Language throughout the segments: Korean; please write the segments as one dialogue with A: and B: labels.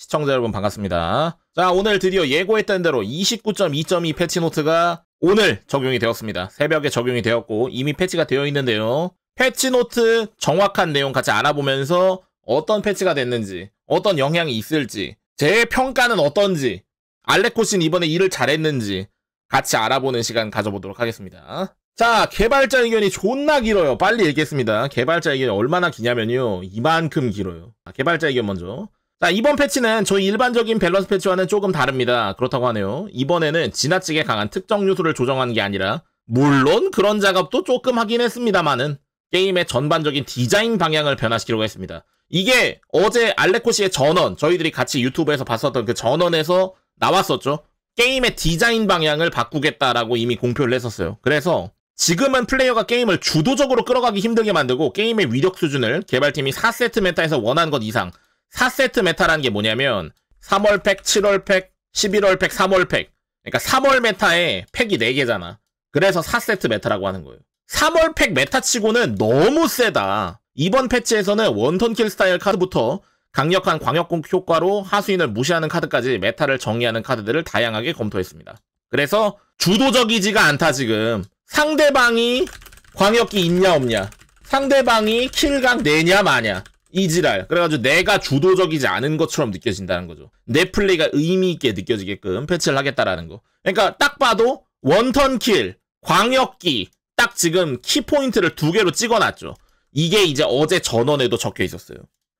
A: 시청자 여러분 반갑습니다. 자, 오늘 드디어 예고했던 대로 29.2.2 패치노트가 오늘 적용이 되었습니다. 새벽에 적용이 되었고 이미 패치가 되어 있는데요. 패치노트 정확한 내용 같이 알아보면서 어떤 패치가 됐는지, 어떤 영향이 있을지, 제 평가는 어떤지, 알레코 신 이번에 일을 잘했는지 같이 알아보는 시간 가져보도록 하겠습니다. 자, 개발자 의견이 존나 길어요. 빨리 읽겠습니다 개발자 의견이 얼마나 기냐면요. 이만큼 길어요. 개발자 의견 먼저. 자, 이번 패치는 저희 일반적인 밸런스 패치와는 조금 다릅니다. 그렇다고 하네요. 이번에는 지나치게 강한 특정 요소를 조정하는 게 아니라 물론 그런 작업도 조금 하긴 했습니다만은 게임의 전반적인 디자인 방향을 변화시키려고 했습니다. 이게 어제 알레코 씨의 전원, 저희들이 같이 유튜브에서 봤었던 그 전원에서 나왔었죠. 게임의 디자인 방향을 바꾸겠다라고 이미 공표를 했었어요. 그래서 지금은 플레이어가 게임을 주도적으로 끌어가기 힘들게 만들고 게임의 위력 수준을 개발팀이 4세트 메타에서 원한 것 이상 4세트 메타라는 게 뭐냐면 3월 팩, 7월 팩, 11월 팩, 3월 팩. 그러니까 3월 메타에 팩이 4개잖아. 그래서 4세트 메타라고 하는 거예요. 3월 팩 메타치고는 너무 세다. 이번 패치에서는 원톤 킬 스타일 카드부터 강력한 광역공 효과로 하수인을 무시하는 카드까지 메타를 정리하는 카드들을 다양하게 검토했습니다. 그래서 주도적이지가 않다 지금. 상대방이 광역기 있냐 없냐. 상대방이 킬각 내냐 마냐. 이지랄. 그래가지고 내가 주도적이지 않은 것처럼 느껴진다는 거죠. 내 플레이가 의미 있게 느껴지게끔 패치를 하겠다라는 거. 그러니까 딱 봐도 원턴 킬, 광역기 딱 지금 키 포인트를 두 개로 찍어놨죠. 이게 이제 어제 전원에도 적혀 있었어요.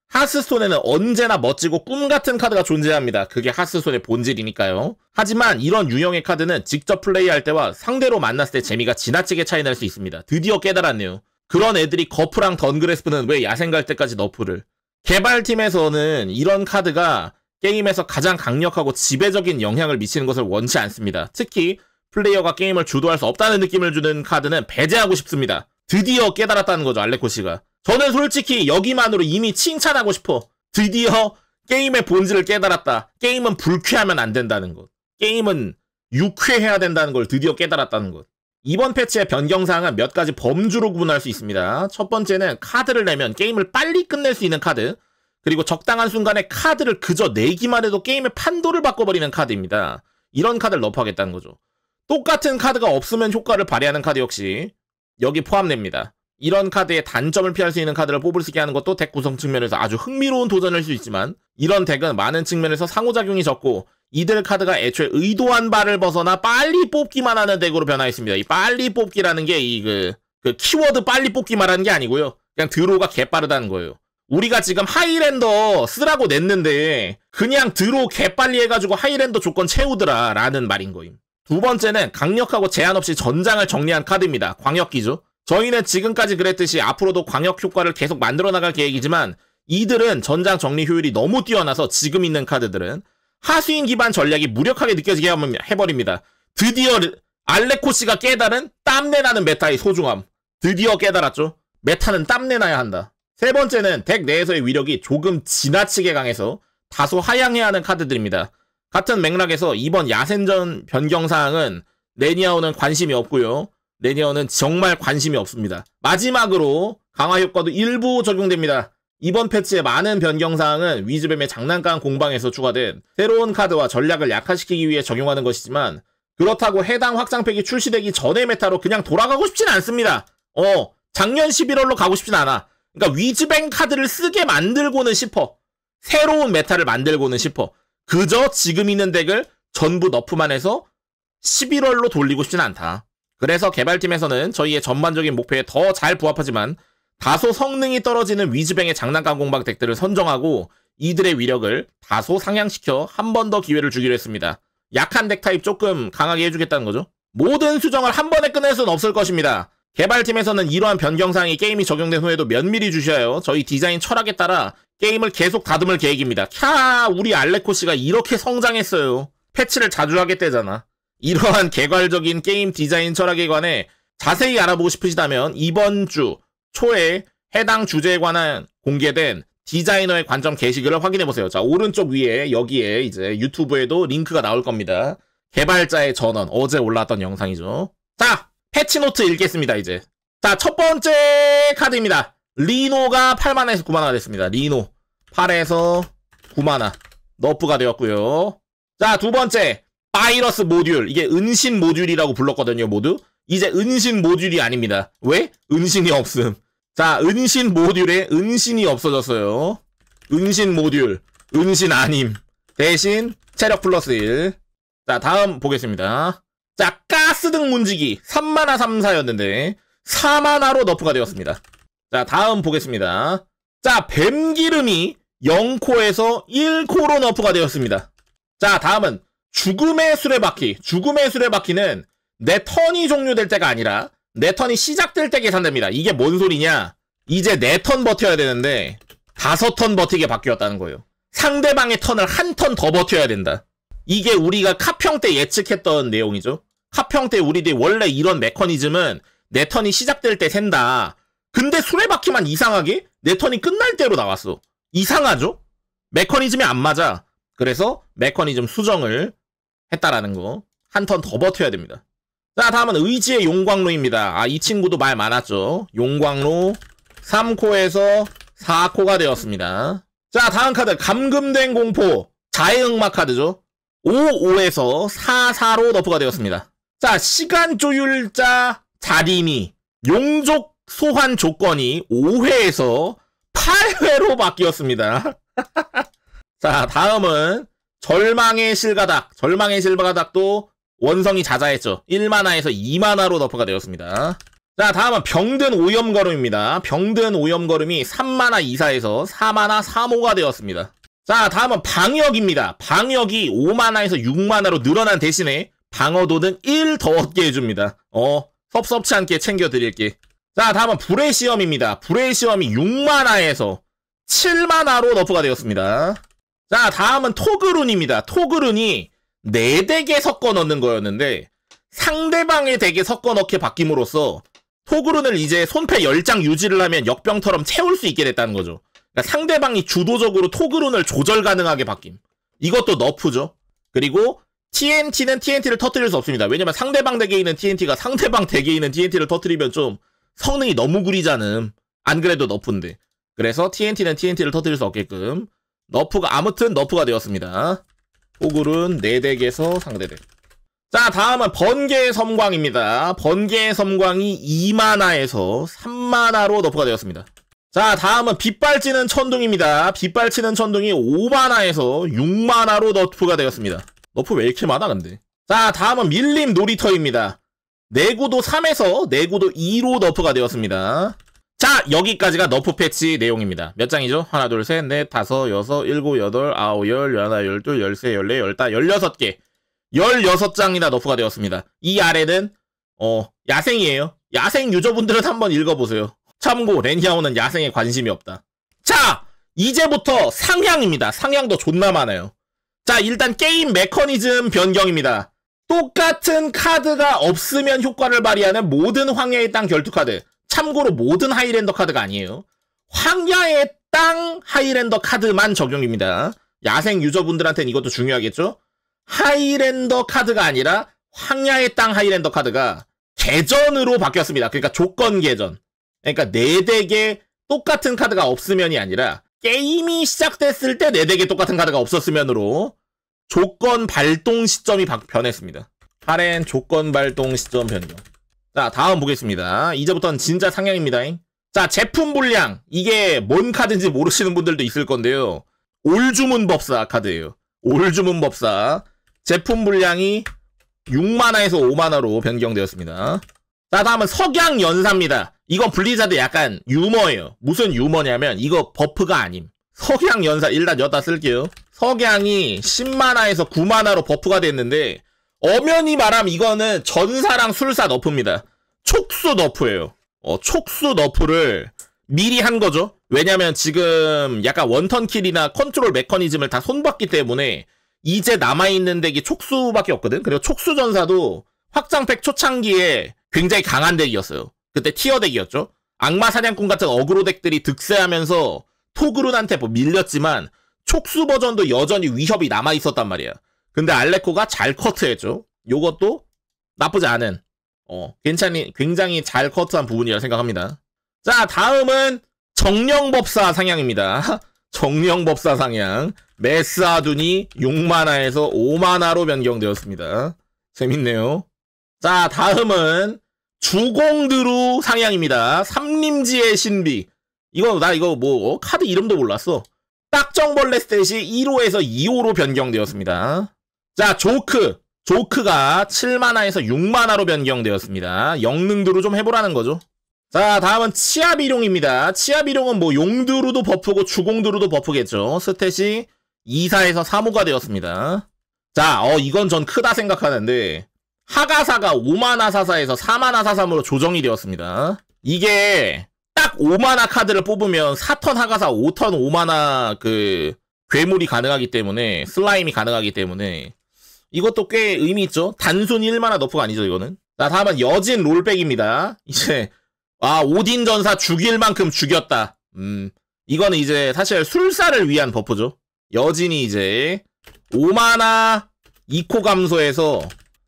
A: 하스손에는 언제나 멋지고 꿈 같은 카드가 존재합니다. 그게 하스손의 본질이니까요. 하지만 이런 유형의 카드는 직접 플레이할 때와 상대로 만났을 때 재미가 지나치게 차이날 수 있습니다. 드디어 깨달았네요. 그런 애들이 거프랑 던그레스프는 왜 야생 갈 때까지 너프를 개발팀에서는 이런 카드가 게임에서 가장 강력하고 지배적인 영향을 미치는 것을 원치 않습니다. 특히 플레이어가 게임을 주도할 수 없다는 느낌을 주는 카드는 배제하고 싶습니다. 드디어 깨달았다는 거죠, 알레코 씨가. 저는 솔직히 여기만으로 이미 칭찬하고 싶어. 드디어 게임의 본질을 깨달았다. 게임은 불쾌하면 안 된다는 것. 게임은 유쾌해야 된다는 걸 드디어 깨달았다는 것. 이번 패치의 변경사항은 몇 가지 범주로 구분할 수 있습니다. 첫 번째는 카드를 내면 게임을 빨리 끝낼 수 있는 카드 그리고 적당한 순간에 카드를 그저 내기만 해도 게임의 판도를 바꿔버리는 카드입니다. 이런 카드를 넣어하겠다는 거죠. 똑같은 카드가 없으면 효과를 발휘하는 카드 역시 여기 포함됩니다. 이런 카드의 단점을 피할 수 있는 카드를 뽑을 수 있게 하는 것도 덱 구성 측면에서 아주 흥미로운 도전일 수 있지만 이런 덱은 많은 측면에서 상호작용이 적고 이들 카드가 애초에 의도한 바를 벗어나 빨리 뽑기만 하는 덱으로 변화했습니다. 이 빨리 뽑기라는 게이그그 그 키워드 빨리 뽑기 말하는 게 아니고요. 그냥 드로우가 개빠르다는 거예요. 우리가 지금 하이랜더 쓰라고 냈는데 그냥 드로우 개빨리 해가지고 하이랜더 조건 채우더라 라는 말인 거임. 두 번째는 강력하고 제한 없이 전장을 정리한 카드입니다. 광역기죠. 저희는 지금까지 그랬듯이 앞으로도 광역 효과를 계속 만들어 나갈 계획이지만 이들은 전장 정리 효율이 너무 뛰어나서 지금 있는 카드들은 하수인 기반 전략이 무력하게 느껴지게 해버립니다. 드디어 알레코 시가 깨달은 땀내나는 메타의 소중함. 드디어 깨달았죠. 메타는 땀내나야 한다. 세 번째는 덱 내에서의 위력이 조금 지나치게 강해서 다소 하향해야 하는 카드들입니다. 같은 맥락에서 이번 야생전 변경사항은 레니아오는 관심이 없고요. 레니아오는 정말 관심이 없습니다. 마지막으로 강화 효과도 일부 적용됩니다. 이번 패치의 많은 변경사항은 위즈뱀의 장난감 공방에서 추가된 새로운 카드와 전략을 약화시키기 위해 적용하는 것이지만 그렇다고 해당 확장팩이 출시되기 전의 메타로 그냥 돌아가고 싶진 않습니다. 어, 작년 11월로 가고 싶진 않아. 그러니까 위즈뱅 카드를 쓰게 만들고는 싶어. 새로운 메타를 만들고는 싶어. 그저 지금 있는 덱을 전부 너프만 해서 11월로 돌리고 싶진 않다. 그래서 개발팀에서는 저희의 전반적인 목표에 더 잘 부합하지만 다소 성능이 떨어지는 위즈뱅의 장난감 공방 덱들을 선정하고 이들의 위력을 다소 상향시켜 한 번 더 기회를 주기로 했습니다. 약한 덱 타입 조금 강하게 해주겠다는 거죠. 모든 수정을 한 번에 끝낼 수는 없을 것입니다. 개발팀에서는 이러한 변경사항이 게임이 적용된 후에도 면밀히 주셔요. 저희 디자인 철학에 따라 게임을 계속 다듬을 계획입니다. 캬 우리 알레코 씨가 이렇게 성장했어요. 패치를 자주 하게되잖아 이러한 개괄적인 게임 디자인 철학에 관해 자세히 알아보고 싶으시다면 이번 주 초에 해당 주제에 관한 공개된 디자이너의 관점 게시글을 확인해 보세요. 자, 오른쪽 위에 여기에 이제 유튜브에도 링크가 나올 겁니다. 개발자의 전원 어제 올라왔던 영상이죠. 자, 패치 노트 읽겠습니다, 이제. 자, 첫 번째 카드입니다. 리노가 8만에서 9만화 됐습니다. 리노 8에서 9만화 너프가 되었고요. 자, 두 번째 바이러스 모듈 이게 은신 모듈이라고 불렀거든요, 모두. 이제 은신 모듈이 아닙니다. 왜? 은신이 없음. 자, 은신 모듈에 은신이 없어졌어요. 은신 모듈, 은신 아님. 대신 체력 플러스 1. 자, 다음 보겠습니다. 자, 가스 등 문지기 3만화 3사였는데 4만화로 너프가 되었습니다. 자, 다음 보겠습니다. 자, 뱀기름이 0코에서 1코로 너프가 되었습니다. 자, 다음은 죽음의 수레바퀴. 죽음의 수레바퀴는 내 턴이 종료될 때가 아니라 내 턴이 시작될 때 계산됩니다. 이게 뭔 소리냐? 이제 내턴 네 버텨야 되는데 다섯 턴 버티게 바뀌었다는 거예요. 상대방의 턴을 한 턴 더 버텨야 된다. 이게 우리가 카평 때 예측했던 내용이죠. 카평 때 우리들이 원래 이런 메커니즘은 내 턴이 시작될 때 샌다. 근데 수레바퀴만 이상하게 내 턴이 끝날 때로 나왔어. 이상하죠? 메커니즘이 안 맞아. 그래서 메커니즘 수정을 했다라는 거. 한 턴 더 버텨야 됩니다. 자 다음은 의지의 용광로입니다 아 이 친구도 말 많았죠 용광로 3코에서 4코가 되었습니다 자 다음 카드 감금된 공포 자의 응마 카드죠 5, 5에서 4, 4로 너프가 되었습니다 자 시간 조율자 자림이 용족 소환 조건이 5회에서 8회로 바뀌었습니다 자 다음은 절망의 실가닥 절망의 실가닥도 원성이 자자했죠. 1만화에서 2만화로 너프가 되었습니다. 자 다음은 병든 오염걸음입니다. 병든 오염걸음이 3만화 이사에서 4만화 3호가 되었습니다. 자 다음은 방역입니다. 방역이 5만화에서 6만화로 늘어난 대신에 방어도 등1더 얻게 해줍니다. 어 섭섭치 않게 챙겨드릴게. 자 다음은 불의 시험입니다. 불의 시험이 6만화에서 7만화로 너프가 되었습니다. 자 다음은 토그룬입니다. 토그룬이 네 덱에 섞어 넣는 거였는데 상대방의 덱에 섞어 넣게 바뀜으로써 토그룬을 이제 손패 10장 유지를 하면 역병처럼 채울 수 있게 됐다는 거죠. 그러니까 상대방이 주도적으로 토그룬을 조절 가능하게 바뀜. 이것도 너프죠. 그리고 TNT는 TNT를 터뜨릴 수 없습니다. 왜냐면 상대방 덱에 있는 TNT가 상대방 덱에 있는 TNT를 터뜨리면 좀 성능이 너무 구리잖음. 안 그래도 너프인데. 그래서 TNT는 TNT를 터뜨릴 수 없게끔 너프가 아무튼 너프가 되었습니다. 오굴은 4덱에서 상대덱. 자, 다음은 번개의 섬광입니다. 번개의 섬광이 2만화에서 3만화로 너프가 되었습니다. 자, 다음은 빛발치는 천둥입니다. 빛발치는 천둥이 5만화에서 6만화로 너프가 되었습니다. 너프 왜 이렇게 많아, 근데? 자, 다음은 밀림 놀이터입니다. 내구도 3에서 내구도 2로 너프가 되었습니다. 자 여기까지가 너프 패치 내용입니다. 몇 장이죠? 하나 둘셋넷 다섯 여섯 일곱 여덟 아홉 열 열하나 열둘 열세 열네 열다 열여섯 개 열여섯 장이나 너프가 되었습니다. 이 아래는 어 야생이에요. 야생 유저분들은 한번 읽어보세요. 참고 렌히아오는 야생에 관심이 없다. 자 이제부터 상향입니다. 상향도 존나 많아요. 자 일단 게임 메커니즘 변경입니다. 똑같은 카드가 없으면 효과를 발휘하는 모든 황해의땅 결투 카드 참고로 모든 하이랜더 카드가 아니에요. 황야의 땅 하이랜더 카드만 적용입니다. 야생 유저분들한테는 이것도 중요하겠죠? 하이랜더 카드가 아니라 황야의 땅 하이랜더 카드가 개전으로 바뀌었습니다. 그러니까 조건 개전. 그러니까 4덱에 똑같은 카드가 없으면이 아니라 게임이 시작됐을 때 4덱에 똑같은 카드가 없었으면으로 조건 발동 시점이 변했습니다. 하렌 조건 발동 시점 변경. 자 다음 보겠습니다. 이제부터는 진짜 상향입니다. 자 제품 분량 이게 뭔 카드인지 모르시는 분들도 있을 건데요. 올주문 법사 카드예요. 올주문 법사 제품 분량이 6만화에서 5만화로 변경되었습니다. 자 다음은 석양 연사입니다. 이건 블리자드 약간 유머예요. 무슨 유머냐면 이거 버프가 아님. 석양 연사 일단 여다 쓸게요. 석양이 10만화에서 9만화로 버프가 됐는데 엄연히 말함 이거는 전사랑 술사 너프입니다. 촉수 너프예요. 어, 촉수 너프를 미리 한 거죠. 왜냐면 지금 약간 원턴 킬이나 컨트롤 메커니즘을 다 손봤기 때문에 이제 남아있는 덱이 촉수밖에 없거든. 그리고 촉수 전사도 확장팩 초창기에 굉장히 강한 덱이었어요. 그때 티어 덱이었죠. 악마 사냥꾼 같은 어그로 덱들이 득세하면서 토그룬한테 뭐 밀렸지만 촉수 버전도 여전히 위협이 남아있었단 말이야. 근데 알레코가 잘 커트해줘. 요것도 나쁘지 않은 어, 괜찮이 굉장히 잘 커트한 부분이라 생각합니다. 자, 다음은 정령법사 상향입니다. 정령법사 상향. 메스아둔이 6만화에서 5만화로 변경되었습니다. 재밌네요. 자, 다음은 주공드루 상향입니다. 삼림지의 신비. 이거, 나 이거 뭐, 어, 카드 이름도 몰랐어. 딱정벌레 스탯이 1호에서 2호로 변경되었습니다. 자, 조크. 조크가 7만화에서 6만화로 변경되었습니다. 영능도로좀 해보라는 거죠. 자, 다음은 치아비룡입니다. 치아비룡은 뭐 용두루도 버프고 주공두루도 버프겠죠. 스탯이 2사에서 3호가 되었습니다. 자, 어, 이건 전 크다 생각하는데, 하가사가 5만화 사사에서 4만화 사삼으로 조정이 되었습니다. 이게 딱 5만화 카드를 뽑으면 4턴 하가사 5턴 5만화 그 괴물이 가능하기 때문에, 슬라임이 가능하기 때문에, 이것도 꽤 의미 있죠. 단순히 1만화 너프가 아니죠, 이거는. 자, 다음은 여진 롤백입니다. 이제, 아, 오딘 전사 죽일 만큼 죽였다. 음, 이거는 이제 사실 술사를 위한 버프죠. 여진이 이제 5만화 2코 감소에서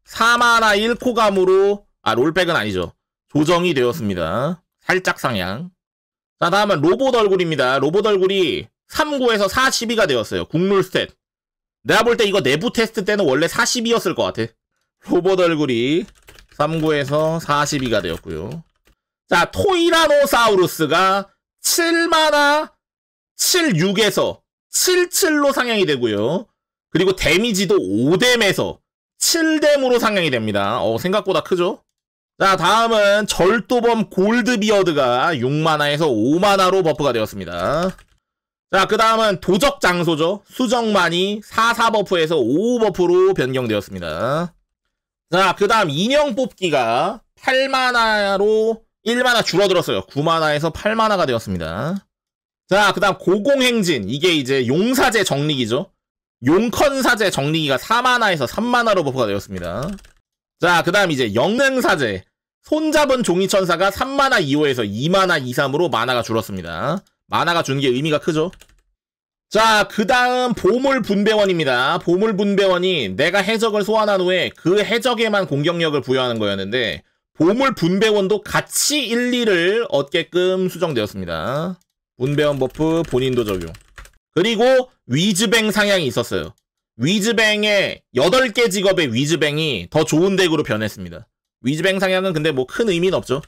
A: 4만화 1코 감으로, 아, 롤백은 아니죠. 조정이 되었습니다. 살짝 상향. 자, 다음은 로봇 얼굴입니다. 로봇 얼굴이 3구에서 42가 되었어요. 국룰 스탯. 내가 볼 때 이거 내부 테스트 때는 원래 42였을 것 같아. 로봇 얼굴이 39에서 42가 되었고요. 자, 토이라노사우루스가 7마나 76에서 77로 상향이 되고요. 그리고 데미지도 5뎀에서 7뎀으로 상향이 됩니다. 어, 생각보다 크죠? 자, 다음은 절도범 골드비어드가 6만화에서 5만화로 버프가 되었습니다. 자, 그 다음은 도적 장소죠. 수정만이 4-4버프에서 5버프로 5 변경되었습니다. 자, 그 다음 인형 뽑기가 8만화로 1만화 줄어들었어요. 9만화에서 8만화가 되었습니다. 자, 그 다음 고공행진. 이게 이제 용사제 정리기죠. 용컨사제 정리기가 4만화에서 3만화로 버프가 되었습니다. 자, 그 다음 이제 영능사제. 손잡은 종이천사가 3만화 2호에서 2만화 2, 3으로 만화가 줄었습니다. 만화가 주는 게 의미가 크죠. 자, 그 다음 보물분배원입니다. 보물분배원이 내가 해적을 소환한 후에 그 해적에만 공격력을 부여하는 거였는데 보물분배원도 같이 1, 2를 얻게끔 수정되었습니다. 분배원 버프 본인도 적용. 그리고 위즈뱅 상향이 있었어요. 위즈뱅의 8개 직업의 위즈뱅이 더 좋은 덱으로 변했습니다. 위즈뱅 상향은 근데 뭐 큰 의미는 없죠.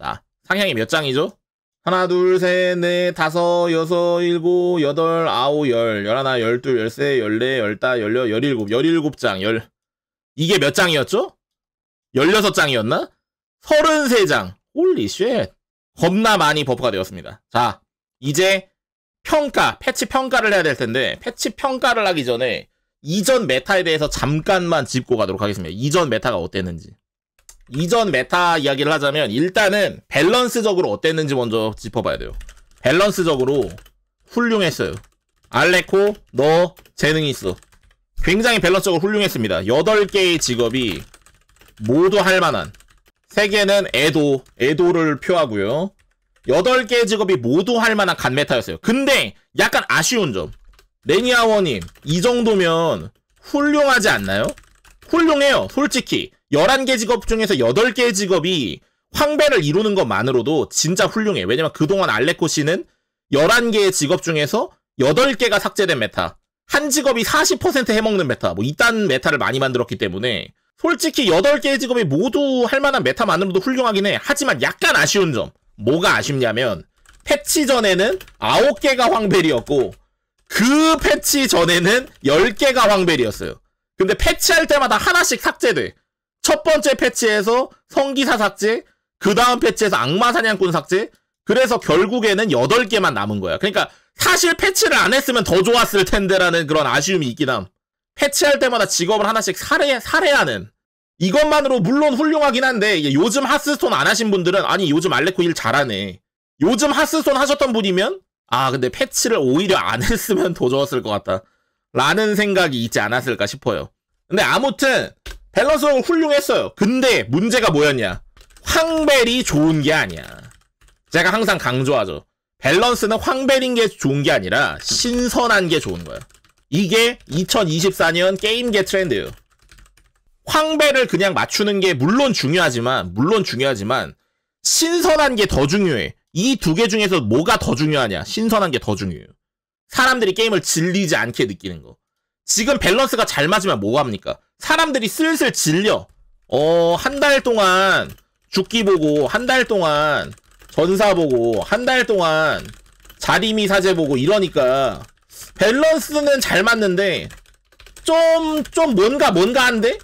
A: 자, 상향이 몇 장이죠? 하나, 둘, 셋, 넷, 다섯, 여섯, 일곱, 여덟, 아홉, 열, 열하나, 열둘, 열세, 열네, 열다, 열 여, 열일곱, 열일곱 장, 열. 이게 몇 장이었죠? 열여섯 장이었나? 서른세 장. 홀리 쉣. 겁나 많이 버프가 되었습니다. 자, 이제 평가, 패치 평가를 해야 될 텐데, 패치 평가를 하기 전에 이전 메타에 대해서 잠깐만 짚고 가도록 하겠습니다. 이전 메타가 어땠는지. 이전 메타 이야기를 하자면 일단은 밸런스적으로 어땠는지 먼저 짚어봐야 돼요. 밸런스적으로 훌륭했어요. 알레코 너 재능이 있어. 굉장히 밸런스적으로 훌륭했습니다. 8개의 직업이 모두 할 만한 세 개는 애도, 애도를 표하고요. 8개의 직업이 모두 할 만한 간메타였어요. 근데 약간 아쉬운 점. 레니아워님, 이 정도면 훌륭하지 않나요? 훌륭해요, 솔직히. 11개 직업 중에서 8개의 직업이 황배를 이루는 것만으로도 진짜 훌륭해. 왜냐면 그동안 알레코 씨는 11개의 직업 중에서 8개가 삭제된 메타. 한 직업이 40% 해먹는 메타. 뭐 이딴 메타를 많이 만들었기 때문에 솔직히 8개의 직업이 모두 할 만한 메타만으로도 훌륭하긴 해. 하지만 약간 아쉬운 점. 뭐가 아쉽냐면 패치 전에는 9개가 황벨이었고 그 패치 전에는 10개가 황벨이었어요. 근데 패치할 때마다 하나씩 삭제돼. 첫 번째 패치에서 성기사 삭제, 그 다음 패치에서 악마 사냥꾼 삭제, 그래서 결국에는 8개만 남은 거야. 그러니까 사실 패치를 안 했으면 더 좋았을 텐데라는 그런 아쉬움이 있긴 함. 패치할 때마다 직업을 하나씩 살해, 살해하는. 이것만으로 물론 훌륭하긴 한데 요즘 하스스톤 안 하신 분들은 아니 요즘 알레코 일 잘하네. 요즘 하스스톤 하셨던 분이면 아 근데 패치를 오히려 안 했으면 더 좋았을 것 같다. 라는 생각이 있지 않았을까 싶어요. 근데 아무튼 밸런스는 훌륭했어요. 근데 문제가 뭐였냐? 황벨이 좋은 게 아니야. 제가 항상 강조하죠. 밸런스는 황벨인 게 좋은 게 아니라 신선한 게 좋은 거야. 이게 2024년 게임계 트렌드예요. 황벨을 그냥 맞추는 게 물론 중요하지만 물론 중요하지만 신선한 게 더 중요해. 이 두 개 중에서 뭐가 더 중요하냐? 신선한 게 더 중요해요. 사람들이 게임을 질리지 않게 느끼는 거. 지금 밸런스가 잘 맞으면 뭐합니까? 사람들이 슬슬 질려. 어, 한 달 동안 죽기 보고, 한 달 동안 전사 보고, 한 달 동안 자리미 사제 보고 이러니까 밸런스는 잘 맞는데 좀, 좀 뭔가 뭔가 한데?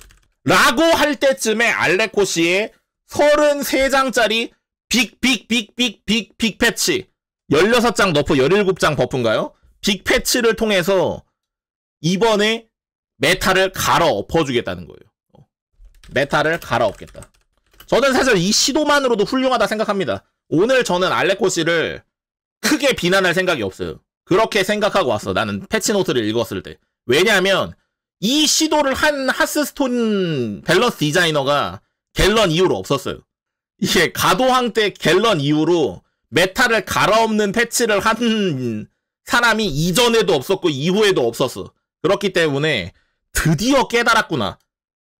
A: 라고 할 때쯤에 알레코 시의 33장짜리 빅, 빅, 빅, 빅, 빅, 빅 패치. 16장 너프, 17장 버프인가요? 빅 패치를 통해서 이번에 메타를 갈아엎어주겠다는 거예요. 어. 메타를 갈아엎겠다. 저는 사실 이 시도만으로도 훌륭하다 생각합니다. 오늘 저는 알레코 시를 크게 비난할 생각이 없어요. 그렇게 생각하고 왔어. 나는 패치노트를 읽었을 때. 왜냐하면 이 시도를 한 하스스톤 밸런스 디자이너가 갤런 이후로 없었어요. 이게 가도항 때 갤런 이후로 메타를 갈아엎는 패치를 한 사람이 이전에도 없었고 이후에도 없었어. 그렇기 때문에 드디어 깨달았구나.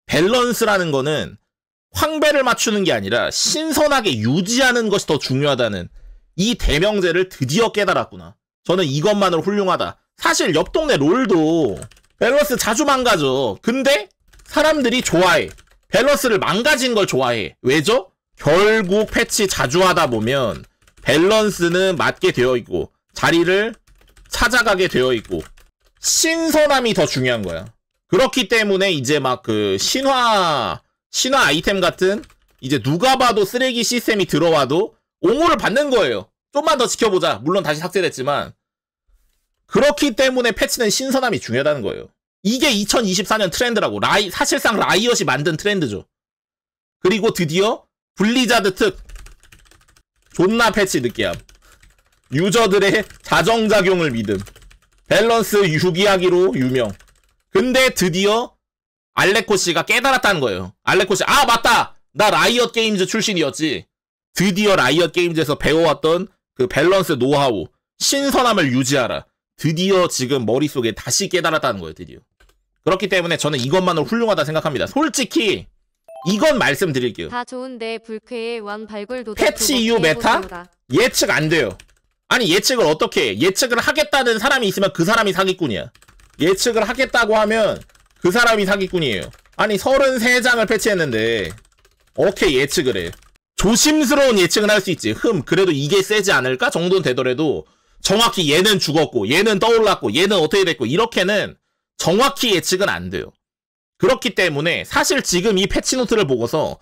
A: 밸런스라는 거는 황배를 맞추는 게 아니라 신선하게 유지하는 것이 더 중요하다는 이 대명제를 드디어 깨달았구나. 저는 이것만으로 훌륭하다. 사실 옆 동네 롤도 밸런스 자주 망가져. 근데 사람들이 좋아해. 밸런스를 망가진 걸 좋아해. 왜죠? 결국 패치 자주 하다 보면 밸런스는 맞게 되어 있고 자리를 찾아가게 되어 있고 신선함이 더 중요한 거야. 그렇기 때문에 이제 막 그 신화 신화 아이템 같은 이제 누가 봐도 쓰레기 시스템이 들어와도 옹호를 받는 거예요. 좀만 더 지켜보자. 물론 다시 삭제됐지만 그렇기 때문에 패치는 신선함이 중요하다는 거예요. 이게 2024년 트렌드라고. 라이, 사실상 라이엇이 만든 트렌드죠. 그리고 드디어 블리자드 특 존나 패치 느끼함. 유저들의 자정작용을 믿음. 밸런스 유기하기로 유명. 근데 드디어 알레코 씨가 깨달았다는 거예요. 알레코 씨, 아 맞다, 나 라이엇 게임즈 출신이었지. 드디어 라이엇 게임즈에서 배워왔던 그 밸런스 노하우, 신선함을 유지하라. 드디어 지금 머릿속에 다시 깨달았다는 거예요, 드디어. 그렇기 때문에 저는 이것만으로 훌륭하다 생각합니다. 솔직히 이건 말씀드릴게요. 다 좋은데 불쾌의 왕 발굴 도 패치 이후 메타 예측 안 돼요. 아니 예측을 어떻게 해? 예측을 하겠다는 사람이 있으면 그 사람이 사기꾼이야. 예측을 하겠다고 하면 그 사람이 사기꾼이에요. 아니 33장을 패치했는데 어떻게 예측을 해. 조심스러운 예측은 할 수 있지. 흠 그래도 이게 세지 않을까 정도는 되더라도 정확히 얘는 죽었고 얘는 떠올랐고 얘는 어떻게 됐고 이렇게는 정확히 예측은 안 돼요. 그렇기 때문에 사실 지금 이 패치노트를 보고서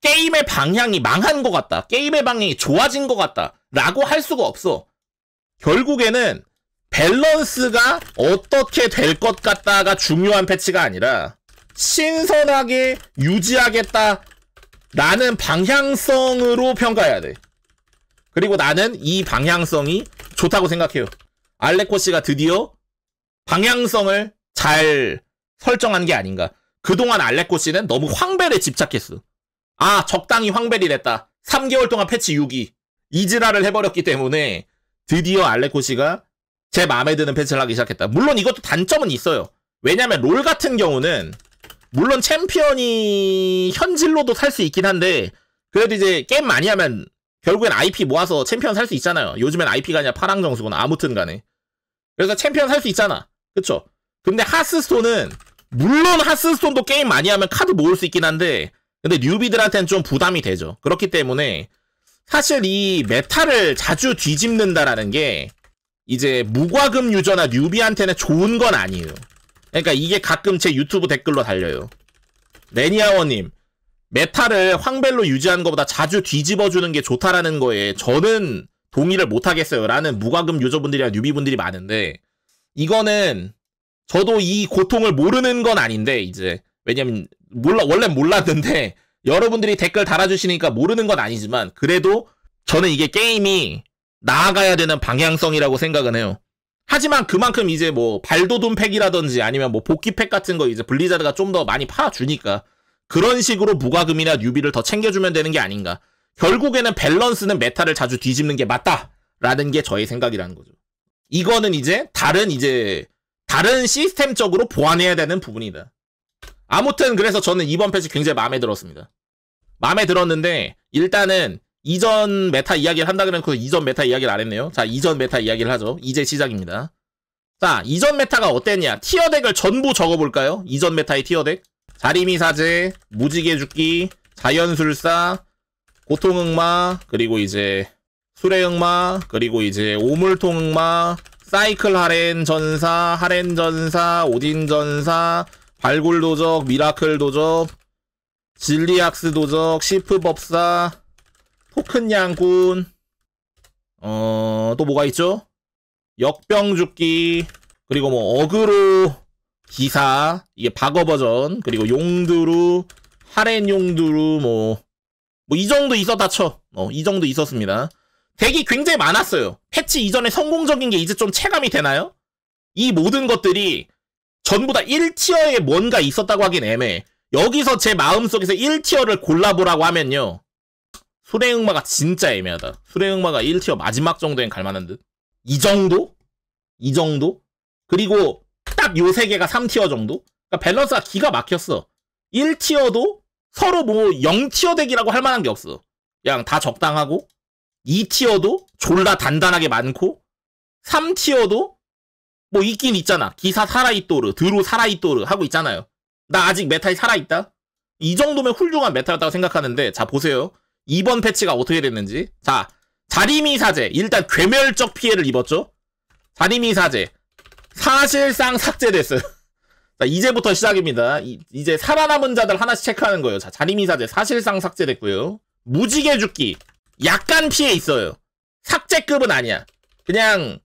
A: 게임의 방향이 망한 것 같다. 게임의 방향이 좋아진 것 같다. 라고 할 수가 없어. 결국에는 밸런스가 어떻게 될 것 같다가 중요한 패치가 아니라 신선하게 유지하겠다 라는 방향성으로 평가해야 돼. 그리고 나는 이 방향성이 좋다고 생각해요. 알레코 씨가 드디어 방향성을 잘 설정한 게 아닌가. 그동안 알레코 씨는 너무 황벨에 집착했어. 아, 적당히 황벨이 됐다. 3개월 동안 패치 6위. 이지라를 해버렸기 때문에 드디어 알레코 씨가 제 마음에 드는 패스를 하기 시작했다. 물론 이것도 단점은 있어요. 왜냐면 롤 같은 경우는 물론 챔피언이 현질로도 살 수 있긴 한데 그래도 이제 게임 많이 하면 결국엔 IP 모아서 챔피언 살 수 있잖아요. 요즘엔 IP가 아니라 파랑 정수구나 아무튼 간에. 그래서 챔피언 살 수 있잖아. 그쵸? 근데 하스스톤은 물론 하스스톤도 게임 많이 하면 카드 모을 수 있긴 한데 근데 뉴비들한테는 좀 부담이 되죠. 그렇기 때문에 사실 이 메타를 자주 뒤집는다라는 게 이제 무과금 유저나 뉴비한테는 좋은 건 아니에요. 그러니까 이게 가끔 제 유튜브 댓글로 달려요. 레니아워님 메타를 황벨로 유지하는 것보다 자주 뒤집어주는 게 좋다라는 거에 저는 동의를 못 하겠어요. 라는 무과금 유저분들이나 뉴비분들이 많은데 이거는 저도 이 고통을 모르는 건 아닌데 이제 왜냐면 몰라 원래 몰랐는데 여러분들이 댓글 달아주시니까 모르는 건 아니지만 그래도 저는 이게 게임이 나아가야 되는 방향성이라고 생각은 해요. 하지만 그만큼 이제 뭐 발도돈 팩이라든지 아니면 뭐 복귀 팩 같은 거 이제 블리자드가 좀 더 많이 팔아주니까 그런 식으로 무과금이나 뉴비를 더 챙겨주면 되는 게 아닌가. 결국에는 밸런스는 메타를 자주 뒤집는 게 맞다라는 게 저의 생각이라는 거죠. 이거는 이제 다른 이제 다른 시스템적으로 보완해야 되는 부분이다. 아무튼 그래서 저는 이번 패치 굉장히 마음에 들었습니다. 마음에 들었는데 일단은 이전 메타 이야기를 한다 그랬놓고 그 이전 메타 이야기를 안 했네요. 자, 이전 메타 이야기를 하죠. 이제 시작입니다. 자, 이전 메타가 어땠냐? 티어덱을 전부 적어볼까요? 이전 메타의 티어덱. 자리미 사제, 무지개 죽기, 자연술사, 고통흑마, 그리고 이제 수레 흑마, 그리고 이제 오물통 흑마, 사이클 하렌 전사, 하렌 전사, 오딘 전사, 발굴 도적, 미라클 도적, 진리악스 도적, 시프 법사, 토큰 양군 어, 또 뭐가 있죠? 역병 죽기 그리고 뭐 어그로 기사 이게 바거 버전 그리고 용두루 하렌 용두루 뭐뭐 이 정도 있었다 쳐. 어, 이 정도 있었습니다. 덱이 굉장히 많았어요. 패치 이전에 성공적인 게 이제 좀 체감이 되나요? 이 모든 것들이 전부 다 1티어에 뭔가 있었다고 하긴 애매해. 여기서 제 마음속에서 1티어를 골라보라고 하면요. 수레응마가 진짜 애매하다. 수레응마가 1티어 마지막 정도엔 갈만한 듯. 이 정도? 이 정도? 그리고 딱 요 세 개가 3티어 정도? 그러니까 밸런스가 기가 막혔어. 1티어도 서로 뭐 0티어 덱이라고 할 만한 게 없어. 그냥 다 적당하고 2티어도 졸라 단단하게 많고 3티어도 뭐 있긴 있잖아. 기사 살아있도르, 드루 살아있도르 하고 있잖아요. 나 아직 메탈이 살아있다? 이 정도면 훌륭한 메탈이라고 생각하는데 자 보세요. 2번 패치가 어떻게 됐는지 자 자리미 사제 일단 괴멸적 피해를 입었죠 자리미 사제 사실상 삭제됐어요 자 이제부터 시작입니다 이, 제 살아남은 자들 하나씩 체크하는 거예요 자 자리미 사제 사실상 삭제됐고요 무지개 죽기 약간 피해 있어요 삭제급은 아니야 그냥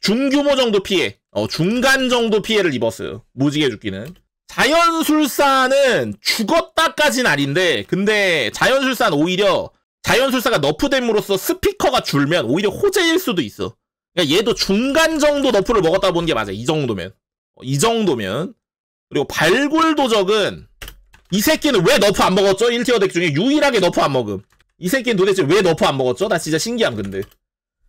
A: 중규모 정도 피해 어 중간 정도 피해를 입었어요 무지개 죽기는 자연술사는 죽었다까진 아닌데 근데 자연술사는 오히려 자연술사가 너프됨으로써 스피커가 줄면 오히려 호재일 수도 있어. 그러니까 얘도 중간 정도 너프를 먹었다 보는 게 맞아. 이 정도면. 어, 이 정도면. 그리고 발굴 도적은 이 새끼는 왜 너프 안 먹었죠? 1티어 덱 중에 유일하게 너프 안 먹음. 이 새끼는 도대체 왜 너프 안 먹었죠? 나 진짜 신기함 근데.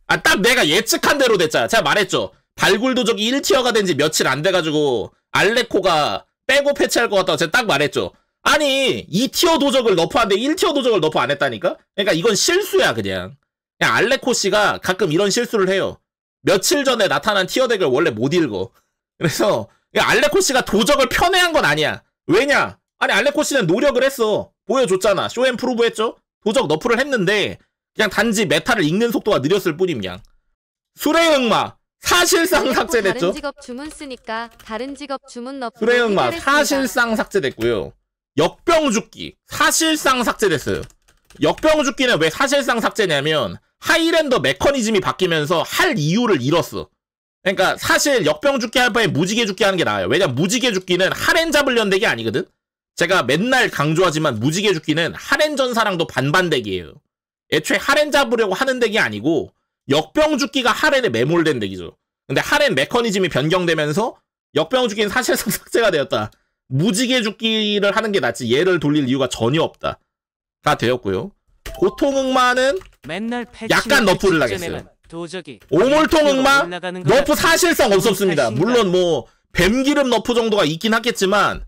A: 아딱 내가 예측한 대로 됐잖아. 제가 말했죠. 발굴 도적이 1티어가 된 지 며칠 안 돼가지고 알레코가 빼고 패치할 것 같다고 제가 딱 말했죠. 아니 2티어 도적을 너프하는데 1티어 도적을 너프 안 했다니까? 그러니까 이건 실수야 그냥. 그냥 알레코 씨가 가끔 이런 실수를 해요. 며칠 전에 나타난 티어 덱을 원래 못 읽어. 그래서 알레코 씨가 도적을 편애한 건 아니야. 왜냐? 아니 알레코 씨는 노력을 했어. 보여줬잖아. 쇼앤프루브 했죠? 도적 너프를 했는데 그냥 단지 메타를 읽는 속도가 느렸을 뿐임 그냥. 술의 흑마 사실상 삭제됐죠. 다른 직업 주문 쓰니까 다른 직업 주문 넣고 프레임마 사실상 삭제됐고요. 역병 죽기 사실상 삭제됐어요. 역병 죽기는 왜 사실상 삭제냐면 하이랜더 메커니즘이 바뀌면서 할 이유를 잃었어. 그러니까 사실 역병 죽기 할 바에 무지개 죽기 하는 게 나아요. 왜냐 무지개 죽기는 하렌 잡을 연대기 아니거든. 제가 맨날 강조하지만 무지개 죽기는 하렌 전사랑도 반반 대기예요. 애초에 하렌 잡으려고 하는 대기 아니고 역병 죽기가 하렌에 매몰된 덱이죠. 근데 하렌 메커니즘이 변경되면서 역병 죽기는 사실상 삭제가 되었다. 무지개 죽기를 하는 게 낫지 얘를 돌릴 이유가 전혀 없다. 가 되었고요. 고통 응마는 약간 너프를 나겠어요오물통 응마 너프 사실상 없었습니다. 물론 뭐 뱀기름 너프 정도가 있긴 하겠지만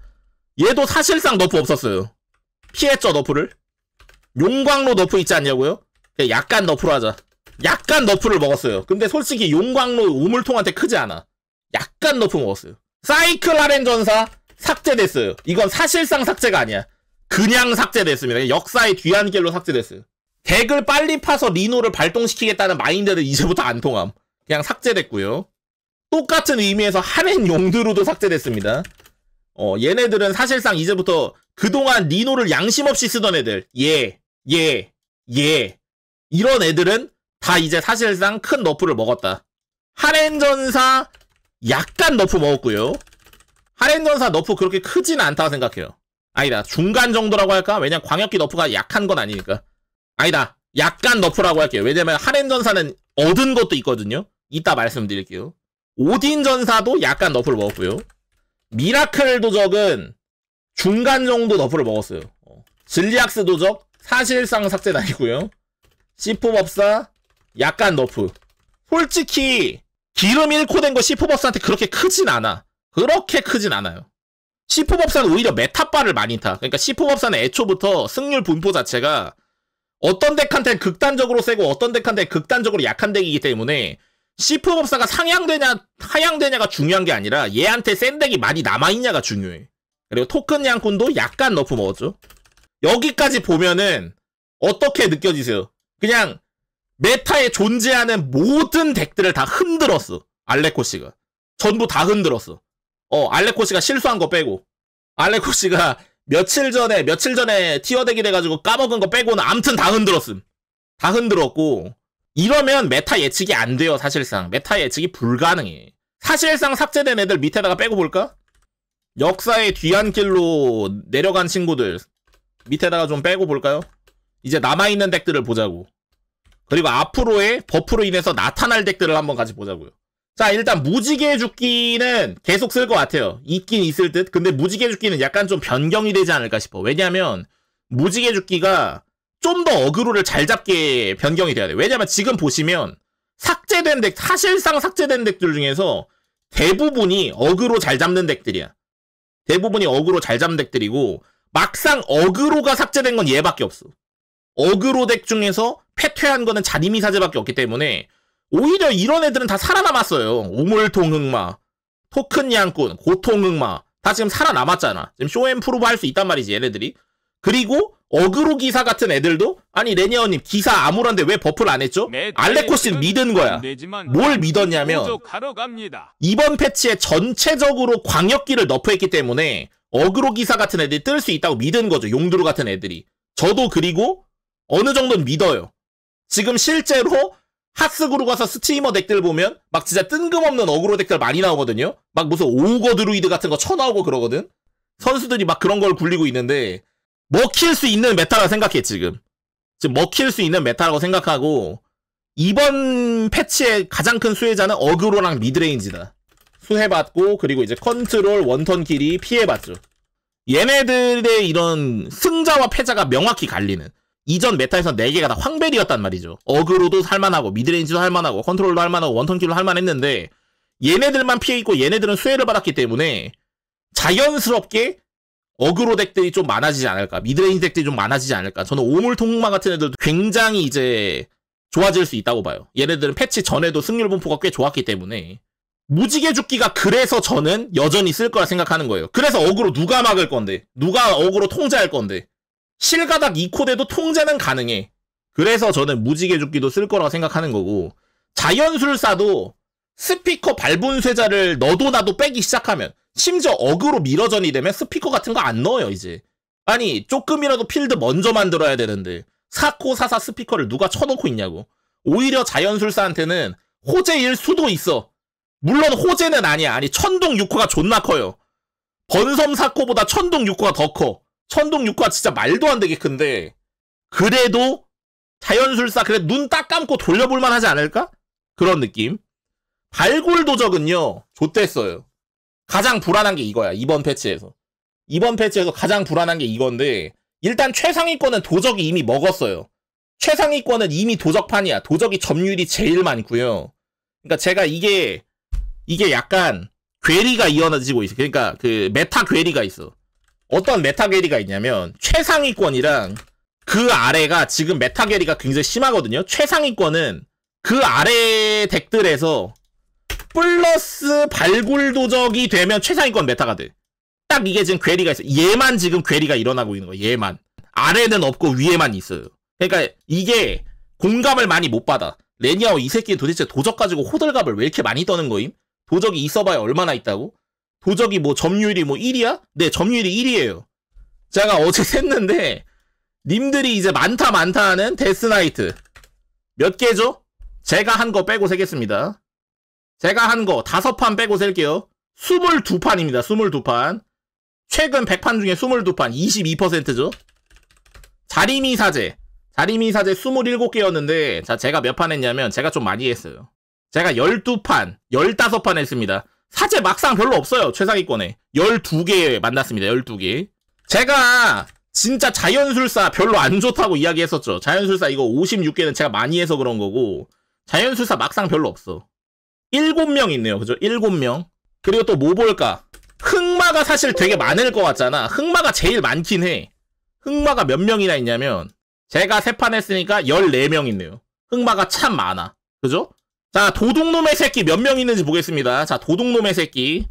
A: 얘도 사실상 너프 없었어요. 피했죠 너프를. 용광로 너프 있지 않냐고요? 약간 너프로 하자. 약간 너프를 먹었어요. 근데 솔직히 용광로 우물통한테 크지 않아. 약간 너프 먹었어요. 사이클라렌 전사 삭제됐어요. 이건 사실상 삭제가 아니야. 그냥 삭제됐습니다. 역사의 뒤안길로 삭제됐어요. 덱을 빨리 파서 리노를 발동시키겠다는 마인드는 이제부터 안 통함. 그냥 삭제됐고요. 똑같은 의미에서 하렌 용드루도 삭제됐습니다. 어, 얘네들은 사실상 이제부터 그동안 리노를 양심 없이 쓰던 애들, 예, 예, 예, 이런 애들은 다 이제 사실상 큰 너프를 먹었다. 하렌전사 약간 너프 먹었고요. 하렌전사 너프 그렇게 크진 않다고 생각해요. 아니다. 중간 정도라고 할까? 왜냐면 광역기 너프가 약한 건 아니니까. 아니다. 약간 너프라고 할게요. 왜냐면 하렌전사는 얻은 것도 있거든요. 이따 말씀드릴게요. 오딘전사도 약간 너프를 먹었고요. 미라클 도적은 중간 정도 너프를 먹었어요. 진리악스 어. 도적 사실상 삭제당이고요. 시4 법사 약간 너프 솔직히 기름 1코 된거 시포법사한테 그렇게 크진 않아 그렇게 크진 않아요 시포법사는 오히려 메타바를 많이 타 그러니까 시포법사는 애초부터 승률 분포 자체가 어떤 덱한테는 극단적으로 세고 어떤 덱한테는 극단적으로 약한 덱이기 때문에 시프법사가 상향되냐 하향되냐가 중요한 게 아니라 얘한테 센 덱이 많이 남아있냐가 중요해 그리고 토큰 양꾼도 약간 너프 먹었죠 여기까지 보면은 어떻게 느껴지세요? 그냥 메타에 존재하는 모든 덱들을 다 흔들었어. 알레코 시가 전부 다 흔들었어. 어, 알레코 시가 실수한 거 빼고. 알레코 시가 며칠 전에, 며칠 전에 티어덱이 돼가지고 까먹은 거 빼고는 암튼 다 흔들었음. 다 흔들었고. 이러면 메타 예측이 안 돼요, 사실상. 메타 예측이 불가능해. 사실상 삭제된 애들 밑에다가 빼고 볼까? 역사의 뒤안길로 내려간 친구들 밑에다가 좀 빼고 볼까요? 이제 남아있는 덱들을 보자고. 그리고 앞으로의 버프로 인해서 나타날 덱들을 한번 같이 보자고요. 자 일단 무지개 죽기는 계속 쓸 것 같아요. 있긴 있을 듯. 근데 무지개 죽기는 약간 좀 변경이 되지 않을까 싶어. 왜냐하면 무지개 죽기가 좀 더 어그로를 잘 잡게 변경이 돼야 돼. 요 왜냐면 하 지금 보시면 삭제된 덱 사실상 삭제된 덱들 중에서 대부분이 어그로 잘 잡는 덱들이야. 대부분이 어그로 잘 잡는 덱들이고 막상 어그로가 삭제된 건 얘밖에 없어. 어그로덱 중에서 패퇴한 거는 자리미 사제밖에 없기 때문에 오히려 이런 애들은 다 살아남았어요. 우물통흑마, 토큰 양꾼, 고통흑마 다 지금 살아남았잖아. 지금 쇼앤프로브할 수 있단 말이지 얘네들이. 그리고 어그로 기사 같은 애들도 아니 레니어님 기사 아무런데왜 버프를 안 했죠? 알레코 스는 믿은 거야. 뭘 믿었냐면 이번 패치에 전체적으로 광역기를 너프했기 때문에 어그로 기사 같은 애들이 뜰 수 있다고 믿은 거죠. 용두루 같은 애들이. 저도 그리고 어느 정도는 믿어요. 지금 실제로 핫스그로 가서 스트리머 덱들 보면 막 진짜 뜬금없는 어그로 덱들 많이 나오거든요. 막 무슨 오거 드루이드 같은 거 쳐나오고 그러거든. 선수들이 막 그런 걸 굴리고 있는데 먹힐 수 있는 메타라고 생각해 지금. 지금 먹힐 수 있는 메타라고 생각하고 이번 패치의 가장 큰 수혜자는 어그로랑 미드레인지다. 수혜받고 그리고 이제 컨트롤 원턴 길이 피해받죠. 얘네들의 이런 승자와 패자가 명확히 갈리는 이전 메타에서 4개가 다 황벨이었단 말이죠. 어그로도 할만하고 미드레인지도 할만하고 컨트롤도 할만하고 원턴킬로 할만했는데 얘네들만 피해있고 얘네들은 수혜를 받았기 때문에 자연스럽게 어그로 덱들이 좀 많아지지 않을까 미드레인지 덱들이 좀 많아지지 않을까 저는 오물통마 같은 애들도 굉장히 이제 좋아질 수 있다고 봐요. 얘네들은 패치 전에도 승률 분포가 꽤 좋았기 때문에 무지개 죽기가 그래서 저는 여전히 쓸 거라 생각하는 거예요. 그래서 어그로 누가 막을 건데 누가 어그로 통제할 건데 실가닥 2코대도 통제는 가능해. 그래서 저는 무지개 죽기도 쓸 거라고 생각하는 거고 자연술사도 스피커 발본쇠자를 너도 나도 빼기 시작하면 심지어 어그로 밀어전이 되면 스피커 같은 거 안 넣어요 이제 아니 조금이라도 필드 먼저 만들어야 되는데 사코 사사 스피커를 누가 쳐놓고 있냐고 오히려 자연술사한테는 호재일 수도 있어 물론 호재는 아니야 아니 천둥 6코가 존나 커요 번섬 사코보다 천둥 6코가 더커 천둥 육과 진짜 말도 안 되게 큰데 그래도 자연술사 그래 눈 딱 감고 돌려볼만 하지 않을까? 그런 느낌. 발골 도적은요. 좋댔어요. 가장 불안한 게 이거야. 이번 패치에서. 이번 패치에서 가장 불안한 게 이건데 일단 최상위권은 도적이 이미 먹었어요. 최상위권은 이미 도적판이야. 도적이 점유율이 제일 많고요. 그러니까 제가 이게 이게 약간 괴리가 이어지고 있어. 그러니까 그 메타 괴리가 있어. 어떤 메타 게리가 있냐면 최상위권이랑 그 아래가 지금 메타 게리가 굉장히 심하거든요. 최상위권은 그 아래 덱들에서 플러스 발굴 도적이 되면 최상위권 메타가 돼. 딱 이게 지금 괴리가 있어. 얘만 지금 괴리가 일어나고 있는 거야. 얘만. 아래는 없고 위에만 있어요. 그러니까 이게 공감을 많이 못 받아. 레니아오 이 새끼 는 도대체 도적 가지고 호들갑을 왜 이렇게 많이 떠는 거임? 도적이 있어봐야 얼마나 있다고? 도적이 뭐 점유율이 뭐 1이야? 네, 점유율이 1이에요. 제가 어제 샜는데 님들이 이제 많다 많다 하는 데스나이트 몇 개죠? 제가 한 거 빼고 세겠습니다. 제가 한 거 다섯 판 빼고 셀게요. 22판입니다. 22판. 최근 100판 중에 22판 22%죠. 자리미 사제. 자리미 사제 27개였는데 자 제가 몇 판 했냐면 제가 좀 많이 했어요. 제가 12판, 15판 했습니다. 사제 막상 별로 없어요. 최상위권에. 12개 만났습니다. 12개. 제가 진짜 자연술사 별로 안 좋다고 이야기했었죠. 자연술사 이거 56개는 제가 많이 해서 그런 거고 자연술사 막상 별로 없어. 7명 있네요. 그죠? 7명. 그리고 또 뭐 볼까? 흑마가 사실 되게 많을 것 같잖아. 흑마가 제일 많긴 해. 흑마가 몇 명이나 있냐면 제가 세 판 했으니까 14명 있네요. 흑마가 참 많아. 그죠? 자, 도둑놈의 새끼 몇 명 있는지 보겠습니다. 자, 도둑놈의 새끼.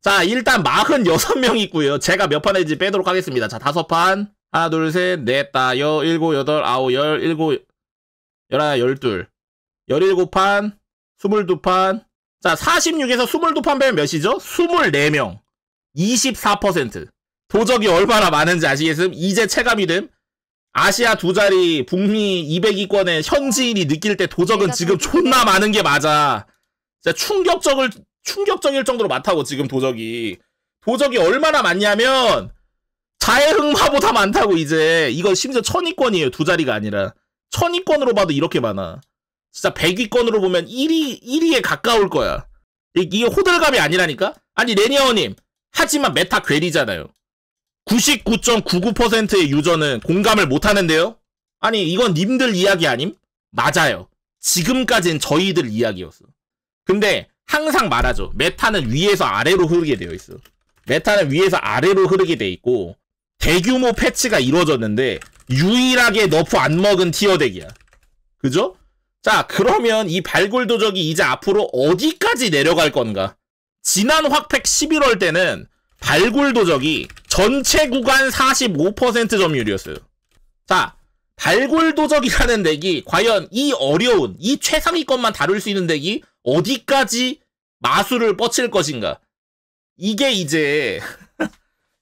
A: 자, 일단 46명 있고요. 제가 몇 판인지 빼도록 하겠습니다. 자, 다섯 판. 하나, 둘, 셋, 넷, 다, 여, 일곱, 여덟, 아홉, 열, 일곱, 열하나, 열둘. 열일곱 판, 스물두 판. 자, 46에서 스물두 판 빼면 몇이죠? 24명. 24%. 도적이 얼마나 많은지 아시겠음? 이제 체감이 됨. 아시아 두 자리, 북미 200위권에 현지인이 느낄 때 도적은 지금 그 존나 많은 게 맞아. 진짜 충격적을, 충격적일 정도로 많다고, 지금 도적이. 도적이 얼마나 많냐면, 자해흑마보다 많다고, 이제. 이건 심지어 천위권이에요, 두 자리가 아니라. 천위권으로 봐도 이렇게 많아. 진짜 100위권으로 보면 1위, 1위에 가까울 거야. 이게 호들갑이 아니라니까? 아니, 레니어님 하지만 메타 괴리잖아요. 99.99%의 유저는 공감을 못하는데요? 아니 이건 님들 이야기 아님? 맞아요. 지금까지는 저희들 이야기였어. 근데 항상 말하죠. 메타는 위에서 아래로 흐르게 되어 있어. 메타는 위에서 아래로 흐르게 돼 있고 대규모 패치가 이루어졌는데 유일하게 너프 안 먹은 티어 덱이야. 그죠? 자 그러면 이 발굴 도적이 이제 앞으로 어디까지 내려갈 건가? 지난 확팩 11월 때는 발굴 도적이 전체 구간 45% 점유율이었어요. 자, 발굴 도적이라는 덱이 과연 이 어려운 이 최상위권만 다룰 수 있는 덱이 어디까지 마술을 뻗칠 것인가? 이게 이제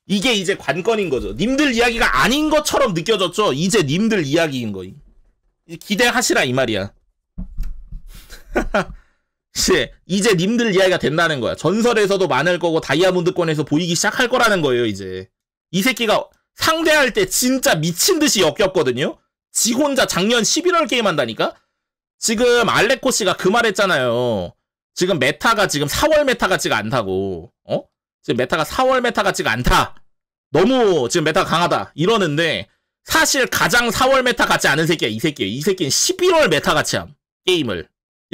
A: 이게 이제 관건인 거죠. 님들 이야기가 아닌 것처럼 느껴졌죠. 이제 님들 이야기인 거임. 기대하시라 이 말이야. 이제 님들 이야기가 된다는 거야. 전설에서도 많을 거고 다이아몬드권에서 보이기 시작할 거라는 거예요, 이제. 이 새끼가 상대할 때 진짜 미친 듯이 역겹거든요. 지 혼자 작년 11월 게임 한다니까? 지금 알레코 씨가 그 말했잖아요. 지금 메타가 지금 4월 메타 같지가 않다고. 어? 지금 메타가 4월 메타 같지가 않다. 너무 지금 메타가 강하다. 이러는데 사실 가장 4월 메타 같지 않은 새끼야, 이 새끼. 이 새끼는 11월 메타 같이 함. 게임을.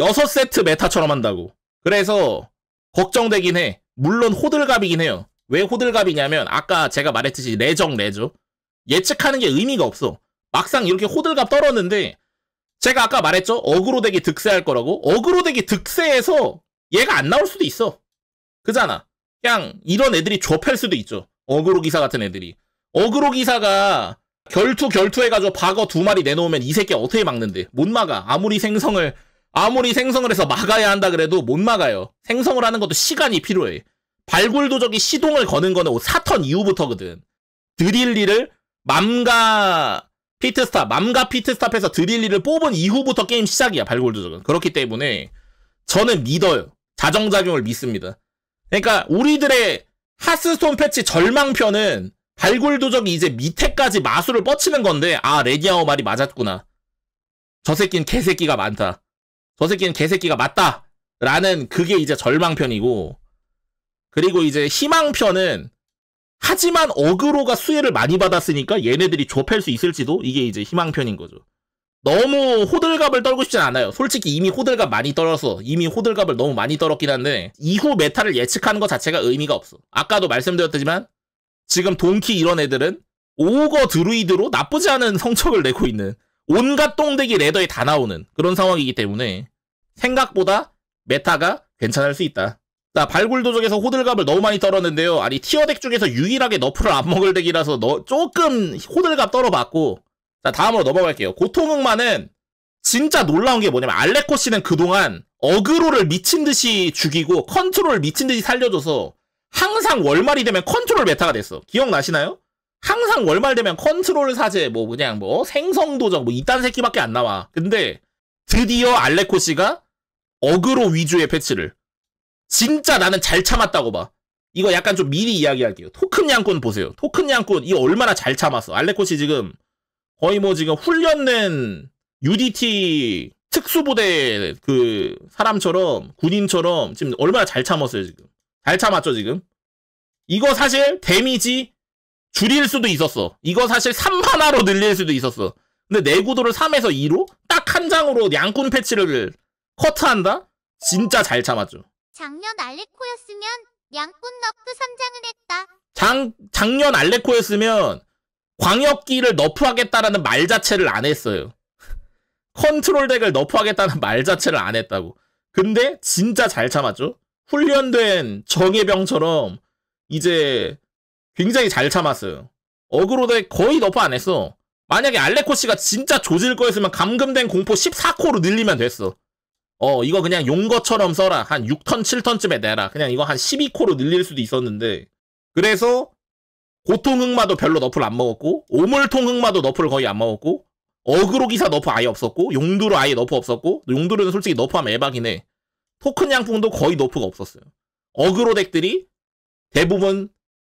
A: 6세트 메타처럼 한다고. 그래서 걱정되긴 해. 물론 호들갑이긴 해요. 왜 호들갑이냐면 아까 제가 말했듯이 레정 레죠. 예측하는 게 의미가 없어. 막상 이렇게 호들갑 떨었는데 제가 아까 말했죠. 어그로덱이 득세할 거라고. 어그로덱이 득세해서 얘가 안 나올 수도 있어. 그잖아. 그냥 이런 애들이 좁힐 수도 있죠. 어그로 기사 같은 애들이. 어그로 기사가 결투 결투 해가지고 박어 두 마리 내놓으면 이 새끼 어떻게 막는데? 못 막아. 아무리 생성을 아무리 생성을 해서 막아야 한다 그래도 못 막아요. 생성을 하는 것도 시간이 필요해. 발굴 도적이 시동을 거는 거는 4턴 이후부터거든. 드릴리를 맘가피트스탑맘가 피트스탑에서 드릴리를 뽑은 이후부터 게임 시작이야, 발굴 도적은. 그렇기 때문에 저는 믿어요. 자정작용을 믿습니다. 그러니까 우리들의 하스스톤 패치 절망편은 발굴 도적이 이제 밑에까지 마술을 뻗치는 건데 아 레디아오 말이 맞았구나. 저 새끼는 개새끼가 많다. 저 새끼는 개새끼가 맞다! 라는 그게 이제 절망편이고, 그리고 이제 희망편은, 하지만 어그로가 수혜를 많이 받았으니까 얘네들이 좁힐 수 있을지도 이게 이제 희망편인 거죠. 너무 호들갑을 떨고 싶진 않아요. 솔직히 이미 호들갑 많이 떨었어. 이미 호들갑을 너무 많이 떨었긴 한데 이후 메타를 예측하는 것 자체가 의미가 없어. 아까도 말씀드렸지만 지금 동키 이런 애들은 오거 드루이드로 나쁘지 않은 성적을 내고 있는 온갖 똥대기 레더에 다 나오는 그런 상황이기 때문에 생각보다 메타가 괜찮을 수 있다. 자, 발굴 도적에서 호들갑을 너무 많이 떨었는데요. 아니, 티어덱 중에서 유일하게 너프를 안 먹을 덱이라서 너, 조금 호들갑 떨어봤고. 자, 다음으로 넘어갈게요. 고통흑마는 진짜 놀라운 게 뭐냐면 알레코 씨는 그동안 어그로를 미친 듯이 죽이고 컨트롤을 미친 듯이 살려줘서 항상 월말이 되면 컨트롤 메타가 됐어. 기억나시나요? 항상 월말 되면 컨트롤 사제 뭐 그냥 뭐 생성 도정 뭐 이딴 새끼밖에 안 나와. 근데 드디어 알레코 씨가 어그로 위주의 패치를 진짜 나는 잘 참았다고 봐. 이거 약간 좀 미리 이야기할게요. 토큰 양꾼 보세요. 토큰 양꾼 이 얼마나 잘 참았어. 알레코 씨 지금 거의 뭐 지금 훈련된 UDT 특수부대 그 사람처럼 군인처럼 지금 얼마나 잘 참았어요 지금. 잘 참았죠 지금. 이거 사실 데미지 줄일 수도 있었어. 이거 사실 3하나로 늘릴 수도 있었어. 근데 내구도를 3에서 2로 딱 한 장으로 양꾼 패치를 커트한다? 진짜 잘 참았죠. 작년 알레코였으면 양꾼 너프 3장을 했다. 장, 작년 알레코였으면 광역기를 너프하겠다라는 말 자체를 안 했어요. 컨트롤 덱을 너프하겠다는 말 자체를 안 했다고. 근데 진짜 잘 참았죠. 훈련된 정예병처럼 이제 굉장히 잘 참았어요. 어그로드에 거의 너프 안 했어. 만약에 알레코 시가 진짜 조질 거였으면 감금된 공포 14코로 늘리면 됐어. 어, 이거 그냥 용거처럼 써라. 한 6턴, 7턴쯤에 내라. 그냥 이거 한 12코로 늘릴 수도 있었는데. 그래서 고통 흑마도 별로 너프를 안 먹었고, 오물통 흑마도 너프를 거의 안 먹었고, 어그로 기사 너프 아예 없었고, 용두로 아예 너프 없었고, 용두로는 솔직히 너프하면 에박이네 토큰 양풍도 거의 너프가 없었어요. 어그로 덱들이 대부분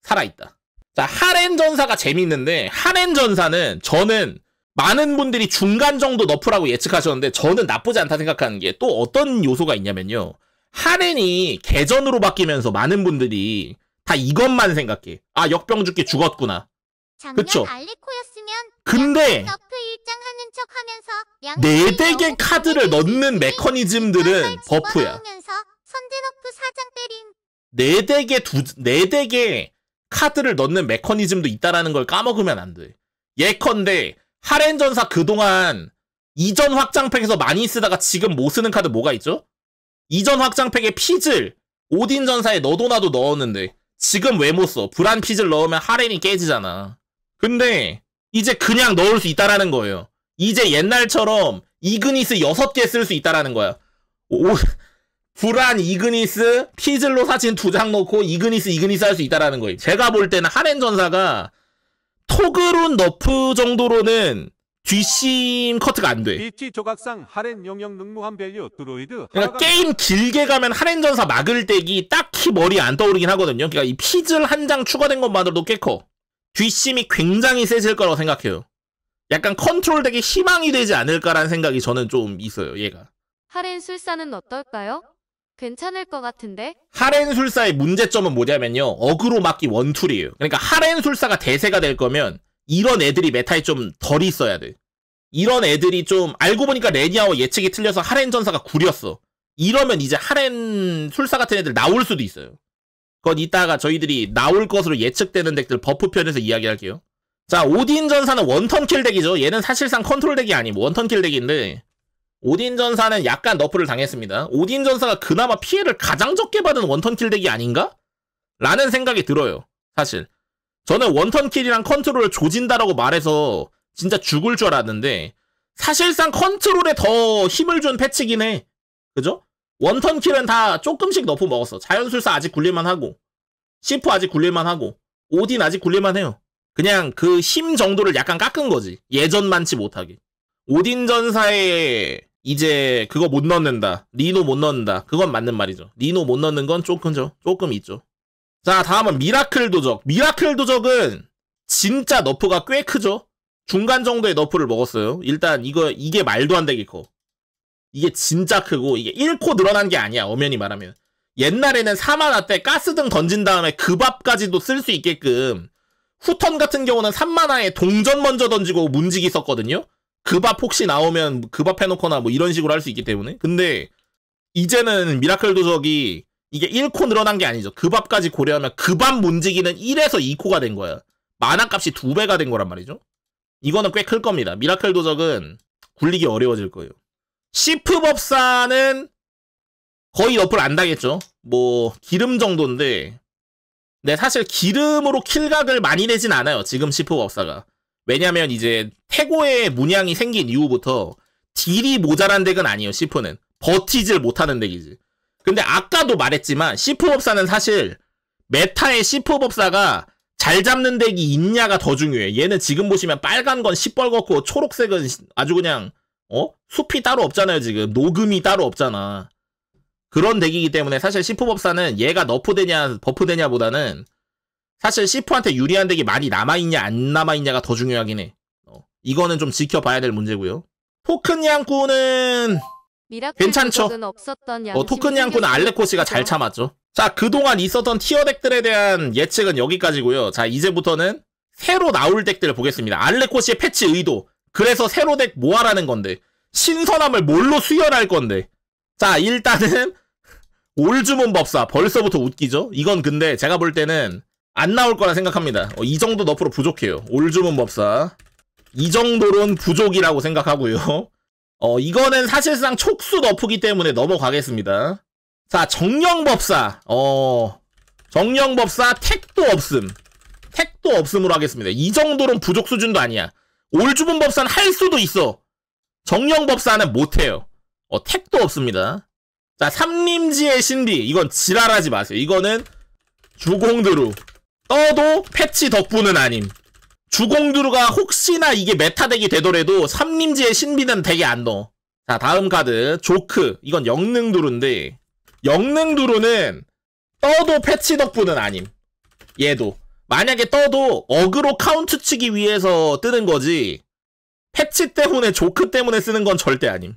A: 살아있다. 자, 하렌 전사가 재밌는데, 하렌 전사는 저는 많은 분들이 중간 정도 너프라고 예측하셨는데, 저는 나쁘지 않다 생각하는 게 또 어떤 요소가 있냐면요. 하렌이 개전으로 바뀌면서 많은 분들이 다 이것만 생각해. 아, 역병 죽게 죽었구나. 그쵸? 근데 네 대의 카드를 넣는 메커니즘들은 버프야. 네 대의 두네 대의 카드를 넣는 메커니즘도 있다라는 걸 까먹으면 안 돼. 예컨대 하렌 전사 그동안 이전 확장팩에서 많이 쓰다가 지금 못 쓰는 카드 뭐가 있죠? 이전 확장팩에 피즐 오딘 전사에 너도나도 넣었는데 지금 왜 못 써? 불안 피즐 넣으면 하렌이 깨지잖아. 근데 이제 그냥 넣을 수 있다라는 거예요. 이제 옛날처럼 이그니스 6개 쓸 수 있다라는 거야. 오, 불안 이그니스 티즐로 사진 두 장놓고 이그니스 이그니스 할 수 있다라는 거예요. 제가 볼 때는 하렌 전사가 토그룬 너프 정도로는 뒷심 커트가 안 돼. BT 조각상 하렌 영역 능무한 밸류 드로이드. 그러니까 게임 길게 가면 하렌 전사 막을 때기 딱히 머리 안 떠오르긴 하거든요. 그러니까 이 피즐 한 장 추가된 것만으로도 꽤 커. 뒷심이 굉장히 세질 거라고 생각해요. 약간 컨트롤 되게 희망이 되지 않을까라는 생각이 저는 좀 있어요. 얘가. 하렌 술사는 어떨까요? 괜찮을 것 같은데? 하렌술사의 문제점은 뭐냐면요. 어그로 막기 원툴이에요. 그러니까 하렌술사가 대세가 될 거면 이런 애들이 메타에 좀 덜 있어야 돼. 이런 애들이 좀 알고 보니까 레니아와 예측이 틀려서 하렌 전사가 구렸어. 이러면 이제 하렌 술사 같은 애들 나올 수도 있어요. 그건 이따가 저희들이 나올 것으로 예측되는 덱들 버프 편에서 이야기할게요. 자, 오딘 전사는 원턴 킬 덱이죠. 얘는 사실상 컨트롤 덱이 아니고 원턴 킬 덱인데 오딘 전사는 약간 너프를 당했습니다. 오딘 전사가 그나마 피해를 가장 적게 받은 원턴킬 덱이 아닌가? 라는 생각이 들어요. 사실. 저는 원턴킬이랑 컨트롤을 조진다라고 말해서 진짜 죽을 줄 알았는데 사실상 컨트롤에 더 힘을 준 패치긴 해. 그죠? 원턴킬은 다 조금씩 너프 먹었어. 자연술사 아직 굴릴만 하고 시프 아직 굴릴만 하고 오딘 아직 굴릴만 해요. 그냥 그 힘 정도를 약간 깎은 거지. 예전 많지 못하게. 오딘 전사의 이제 그거 못 넣는다. 리노 못 넣는다. 그건 맞는 말이죠. 리노 못 넣는 건 조금죠. 조금 있죠. 자, 다음은 미라클 도적. 미라클 도적은 진짜 너프가 꽤 크죠. 중간 정도의 너프를 먹었어요. 일단 이거 이게 말도 안 되게 커. 이게 진짜 크고 이게 1코 늘어난 게 아니야. 엄연히 말하면. 옛날에는 사만화때 가스등 던진 다음에 그밥까지도 쓸 수 있게끔 후턴 같은 경우는 3만화에 동전 먼저 던지고 문지기 썼거든요. 그밥 혹시 나오면 그 밥 해놓거나 뭐 이런 식으로 할 수 있기 때문에 근데 이제는 미라클 도적이 이게 1코 늘어난 게 아니죠 그 밥까지 고려하면 그 밥 문지기는 1에서 2코가 된 거야 만화값이 2배가 된 거란 말이죠 이거는 꽤 클 겁니다 미라클 도적은 굴리기 어려워질 거예요 시프 법사는 거의 어플안당겠죠뭐 기름 정도인데 근데 사실 기름으로 킬각을 많이 내진 않아요 지금 시프 법사가 왜냐면 이제 태고의 문양이 생긴 이후부터 딜이 모자란 덱은 아니에요, 시프는. 버티질 못하는 덱이지. 근데 아까도 말했지만 시프 법사는 사실 메타의 시프 법사가 잘 잡는 덱이 있냐가 더 중요해. 얘는 지금 보시면 빨간 건 시뻘겋고 초록색은 아주 그냥 어? 숲이 따로 없잖아요, 지금. 녹음이 따로 없잖아. 그런 덱이기 때문에 사실 시프 법사는 얘가 너프 되냐 버프 되냐보다는 사실 시프한테 유리한 덱이 많이 남아있냐 안 남아있냐가 더 중요하긴 해. 어, 이거는 좀 지켜봐야 될 문제고요. 토큰 양꾼은 괜찮죠. 어, 토큰 양꾼은 알레코시가 잘 참았죠. 자 그동안 있었던 티어 덱들에 대한 예측은 여기까지고요. 자 이제부터는 새로 나올 덱들을 보겠습니다. 알레코시의 패치 의도. 그래서 새로 덱 뭐하라는 건데. 신선함을 뭘로 수혈할 건데. 자 일단은 올주문 법사 벌써부터 웃기죠. 이건 근데 제가 볼 때는 안 나올 거라 생각합니다. 어, 이 정도 너프로 부족해요. 올주문 법사. 이 정도는 부족이라고 생각하고요. 어, 이거는 사실상 촉수 너프기 때문에 넘어가겠습니다. 자, 정령법사. 어, 정령법사 택도 없음. 택도 없음으로 하겠습니다. 이 정도는 부족 수준도 아니야. 올주문 법사는 할 수도 있어. 정령 법사는 못해요. 어, 택도 없습니다. 자, 삼림지의 신비. 이건 지랄하지 마세요. 이거는 주공드루. 떠도 패치 덕분은 아님. 주공두루가 혹시나 이게 메타덱이 되더라도 삼림지의 신비는 되게 안 넣어. 자 다음 카드 조크 이건 영능두루인데 영능두루는 떠도 패치 덕분은 아님. 얘도 만약에 떠도 어그로 카운트 치기 위해서 뜨는 거지 패치 때문에 조크 때문에 쓰는 건 절대 아님.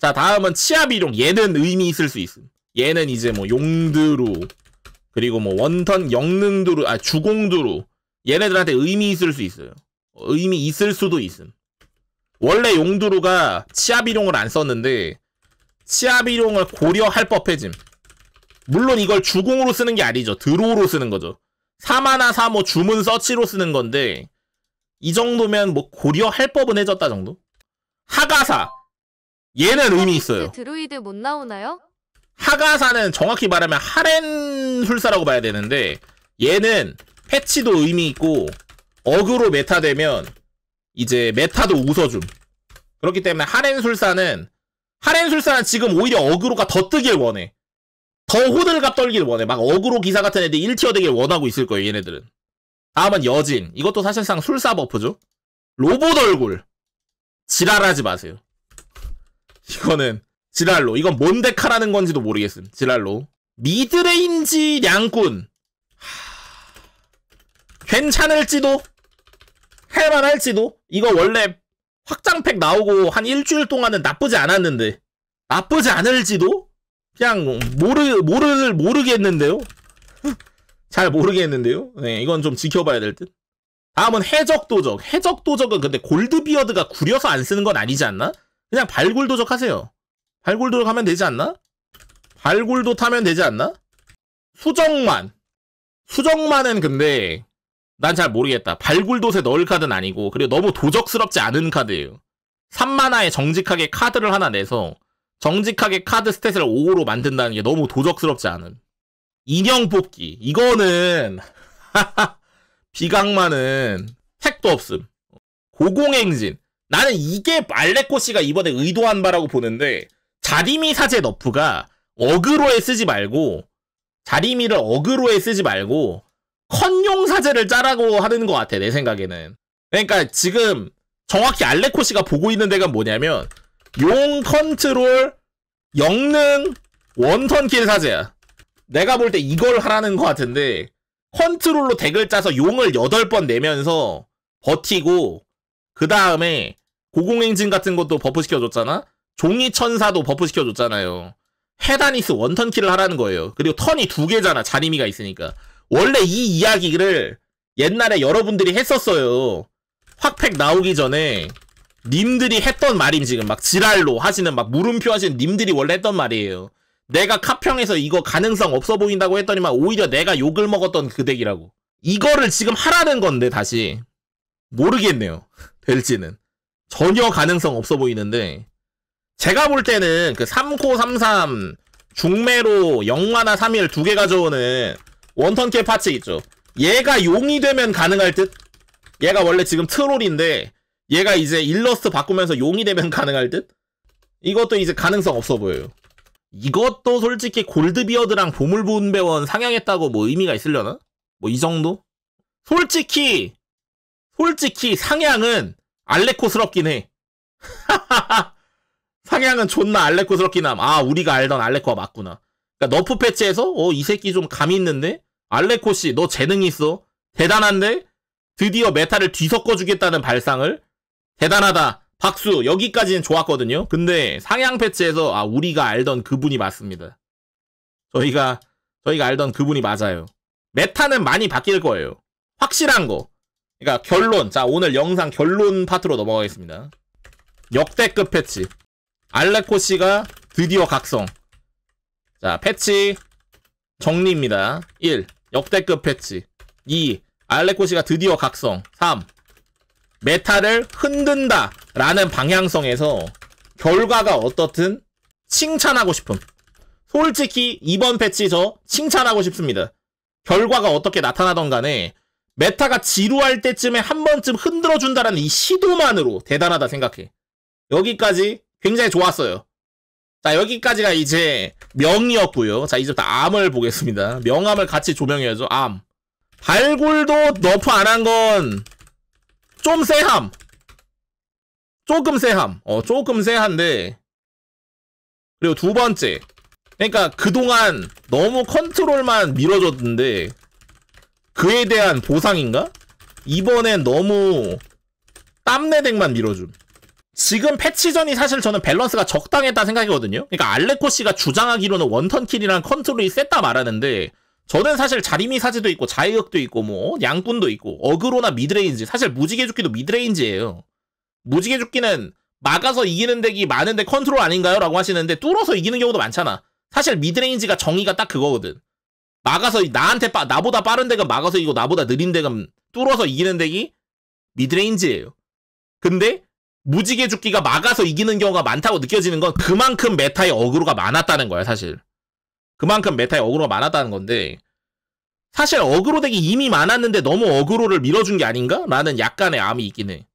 A: 자 다음은 치아비룡 얘는 의미 있을 수 있음. 얘는 이제 뭐용두루 그리고 뭐 원턴 영능두루 아 주공두루 얘네들한테 의미 있을 수 있어요. 의미 있을 수도 있음. 원래 용두루가 치아비룡을 안 썼는데 치아비룡을 고려할 법해짐. 물론 이걸 주공으로 쓰는 게 아니죠. 드로우로 쓰는 거죠. 사마나 사모 주문 서치로 쓰는 건데 이 정도면 뭐 고려할 법은 해졌다 정도? 하가사 얘는 의미 있어요. 드로이드 못 나오나요? 하가사는 정확히 말하면 하렌 술사라고 봐야 되는데 얘는 패치도 의미 있고 어그로 메타 되면 이제 메타도 웃어줌. 그렇기 때문에 하렌 술사는 하렌 술사는 지금 오히려 어그로가 더 뜨길 원해. 더 호들갑 떨길 원해. 막 어그로 기사 같은 애들 1티어 되길 원하고 있을 거예요, 얘네들은. 다음은 여진. 이것도 사실상 술사 버프죠. 로봇 얼굴. 지랄하지 마세요. 이거는 지랄로 이건 뭔데 카라는 건지도 모르겠음 지랄로 미드레인지 양꾼 하... 괜찮을지도 할만할지도 이거 원래 확장팩 나오고 한 일주일 동안은 나쁘지 않았는데 나쁘지 않을지도 그냥 모르 모르 모르겠는데요 잘 모르겠는데요 네 이건 좀 지켜봐야 될듯 다음은 해적도적 해적도적은 근데 골드비어드가 구려서 안 쓰는 건 아니지 않나 그냥 발굴도적 하세요 발굴도로 가면 되지 않나? 발굴도 타면 되지 않나? 수정만 수정만은 근데 난 잘 모르겠다 발굴도세 넣을 카드는 아니고 그리고 너무 도적스럽지 않은 카드예요 3만화에 정직하게 카드를 하나 내서 정직하게 카드 스탯을 5로 만든다는 게 너무 도적스럽지 않은 인형 뽑기 이거는 비강만은 택도 없음 고공행진 나는 이게 말레코 씨가 이번에 의도한 바라고 보는데 자리미 사제 너프가 어그로에 쓰지 말고 자리미를 어그로에 쓰지 말고 컨용 사제를 짜라고 하는 것 같아 내 생각에는 그러니까 지금 정확히 알레코 시가 보고 있는 데가 뭐냐면 용 컨트롤 영능 원턴 킬 사제야 내가 볼 때 이걸 하라는 것 같은데 컨트롤로 덱을 짜서 용을 8번 내면서 버티고 그 다음에 고공행진 같은 것도 버프 시켜줬잖아 종이 천사도 버프 시켜줬잖아요. 헤다니스 원턴키를 하라는 거예요. 그리고 턴이 두 개잖아. 자리미가 있으니까. 원래 이 이야기를 옛날에 여러분들이 했었어요. 확팩 나오기 전에 님들이 했던 말임 지금 막 지랄로 하시는 막 물음표 하시는 님들이 원래 했던 말이에요. 내가 카평에서 이거 가능성 없어 보인다고 했더니만 오히려 내가 욕을 먹었던 그 덱이라고. 이거를 지금 하라는 건데 다시 모르겠네요. 될지는 전혀 가능성 없어 보이는데 제가 볼 때는 그 3코 33 중매로 영화나 3일 두 개 가져오는 원턴캐 파츠 있죠. 얘가 용이 되면 가능할 듯? 얘가 원래 지금 트롤인데 얘가 이제 일러스트 바꾸면서 용이 되면 가능할 듯? 이것도 이제 가능성 없어 보여요. 이것도 솔직히 골드비어드랑 보물분배원 상향했다고 뭐 의미가 있으려나? 뭐 이 정도? 솔직히 솔직히 상향은 알레코스럽긴 해. 하하하 상향은 존나 알레코스럽긴함 아, 우리가 알던 알레코가 맞구나. 그러니까 너프 패치에서 어, 이 새끼 좀 감이 있는데? 알레코 씨, 너 재능 있어. 대단한데? 드디어 메타를 뒤섞어 주겠다는 발상을 대단하다. 박수. 여기까지는 좋았거든요. 근데 상향 패치에서 아, 우리가 알던 그분이 맞습니다. 저희가 저희가 알던 그분이 맞아요. 메타는 많이 바뀔 거예요. 확실한 거. 그러니까 결론. 자, 오늘 영상 결론 파트로 넘어가겠습니다. 역대급 패치. 알레코 씨가 드디어 각성. 자, 패치 정리입니다. 1. 역대급 패치. 2. 알레코 씨가 드디어 각성. 3. 메타를 흔든다. 라는 방향성에서 결과가 어떻든 칭찬하고 싶음. 솔직히 이번 패치 저 칭찬하고 싶습니다. 결과가 어떻게 나타나던 간에 메타가 지루할 때쯤에 한 번쯤 흔들어준다라는 이 시도만으로 대단하다 생각해. 여기까지 굉장히 좋았어요. 자 여기까지가 이제 명이었고요. 자 이제부터 암을 보겠습니다. 명암을 같이 조명해야죠. 암. 발굴도 너프 안 한 건 좀 세함. 조금 세함. 어 조금 세한데 그리고 두 번째. 그러니까 그동안 너무 컨트롤만 밀어줬는데 그에 대한 보상인가? 이번엔 너무 땀내 댁만 밀어줌. 지금 패치전이 사실 저는 밸런스가 적당했다 생각이거든요. 그러니까 알레코 씨가 주장하기로는 원턴킬이랑 컨트롤이 셌다 말하는데 저는 사실 자리미 사제도 있고 자의역도 있고 뭐 양꾼도 있고 어그로나 미드레인지 사실 무지개 죽기도 미드레인지예요. 무지개 죽기는 막아서 이기는 덱이 많은데 컨트롤 아닌가요? 라고 하시는데 뚫어서 이기는 경우도 많잖아. 사실 미드레인지가 정의가 딱 그거거든. 막아서 나한테 빠, 나보다 빠른 덱은 막아서 이기고 나보다 느린 덱은 뚫어서 이기는 덱이 미드레인지예요. 근데 무지개 죽기가 막아서 이기는 경우가 많다고 느껴지는 건 그만큼 메타의 어그로가 많았다는 거야, 사실. 그만큼 메타의 어그로가 많았다는 건데 사실 어그로 덱이 이미 많았는데 너무 어그로를 밀어준 게 아닌가? 라는 약간의 암이 있긴 해.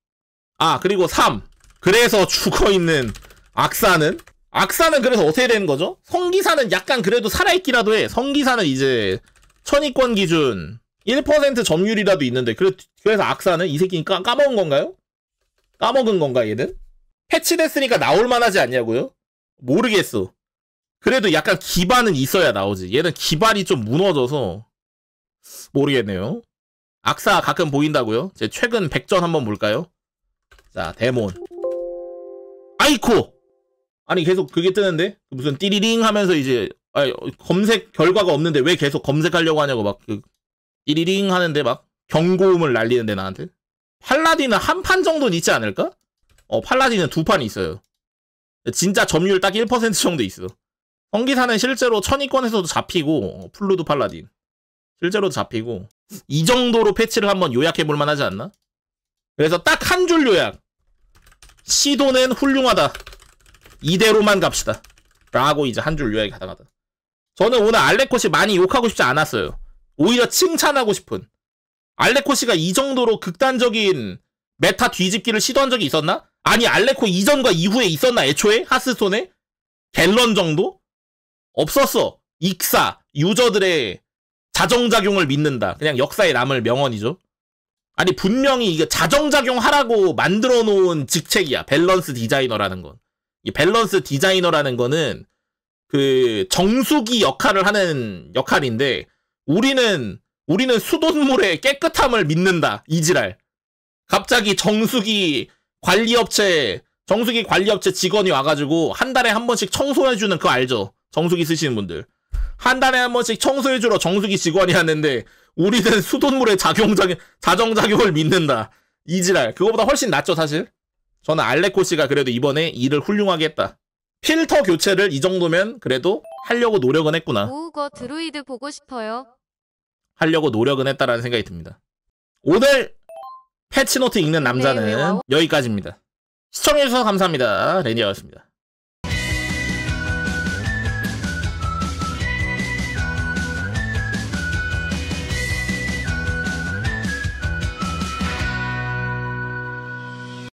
A: 아, 그리고 3. 그래서 죽어있는 악사는? 악사는 그래서 어떻게 되는 거죠? 성기사는 약간 그래도 살아있기라도 해. 성기사는 이제 천위권 기준 1% 점유율이라도 있는데 그래서 악사는 이 새끼는 까먹은 건가요? 까먹은 건가 얘는? 패치됐으니까 나올만 하지 않냐고요? 모르겠어. 그래도 약간 기반은 있어야 나오지. 얘는 기반이 좀 무너져서 모르겠네요. 악사 가끔 보인다고요? 제 최근 백전 한번 볼까요? 자, 데몬. 아이코! 아니 계속 그게 뜨는데? 무슨 띠리링 하면서 이제 아니, 검색 결과가 없는데 왜 계속 검색하려고 하냐고 막 그, 띠리링 하는데 막 경고음을 날리는데 나한테. 팔라딘은 한 판 정도는 있지 않을까? 어, 팔라딘은 두 판이 있어요. 진짜 점유율 딱 1% 정도 있어. 성기사는 실제로 천위권에서도 잡히고 어, 플루드 팔라딘 실제로도 잡히고 이 정도로 패치를 한번 요약해볼 만하지 않나? 그래서 딱 한 줄 요약 시도는 훌륭하다 이대로만 갑시다 라고 이제 한 줄요약이가다가다 저는 오늘 알레콧이 많이 욕하고 싶지 않았어요 오히려 칭찬하고 싶은 알레코 시가이 정도로 극단적인 메타 뒤집기를 시도한 적이 있었나? 아니 알레코 이전과 이후에 있었나 애초에 하스톤에 갤런 정도 없었어. 익사 유저들의 자정작용을 믿는다. 그냥 역사에 남을 명언이죠. 아니 분명히 이게 자정작용 하라고 만들어 놓은 직책이야. 밸런스 디자이너라는 건. 이 밸런스 디자이너라는 거는 그 정수기 역할을 하는 역할인데 우리는 우리는 수돗물의 깨끗함을 믿는다. 이지랄. 갑자기 정수기 관리업체, 정수기 관리업체 직원이 와가지고 한 달에 한 번씩 청소해주는 그거 알죠? 정수기 쓰시는 분들. 한 달에 한 번씩 청소해주러 정수기 직원이 왔는데, 우리는 수돗물의 작용작용, 자정작용을 믿는다. 이지랄. 그거보다 훨씬 낫죠, 사실? 저는 알레코 씨가 그래도 이번에 일을 훌륭하게 했다. 필터 교체를 이 정도면 그래도 하려고 노력은 했구나. 오거 드로이드 보고 싶어요. 하려고 노력은 했다라는 생각이 듭니다. 오늘 패치노트 읽는 남자는 네, 네, 여기까지입니다. 시청해주셔서 감사합니다. 레니아였습니다.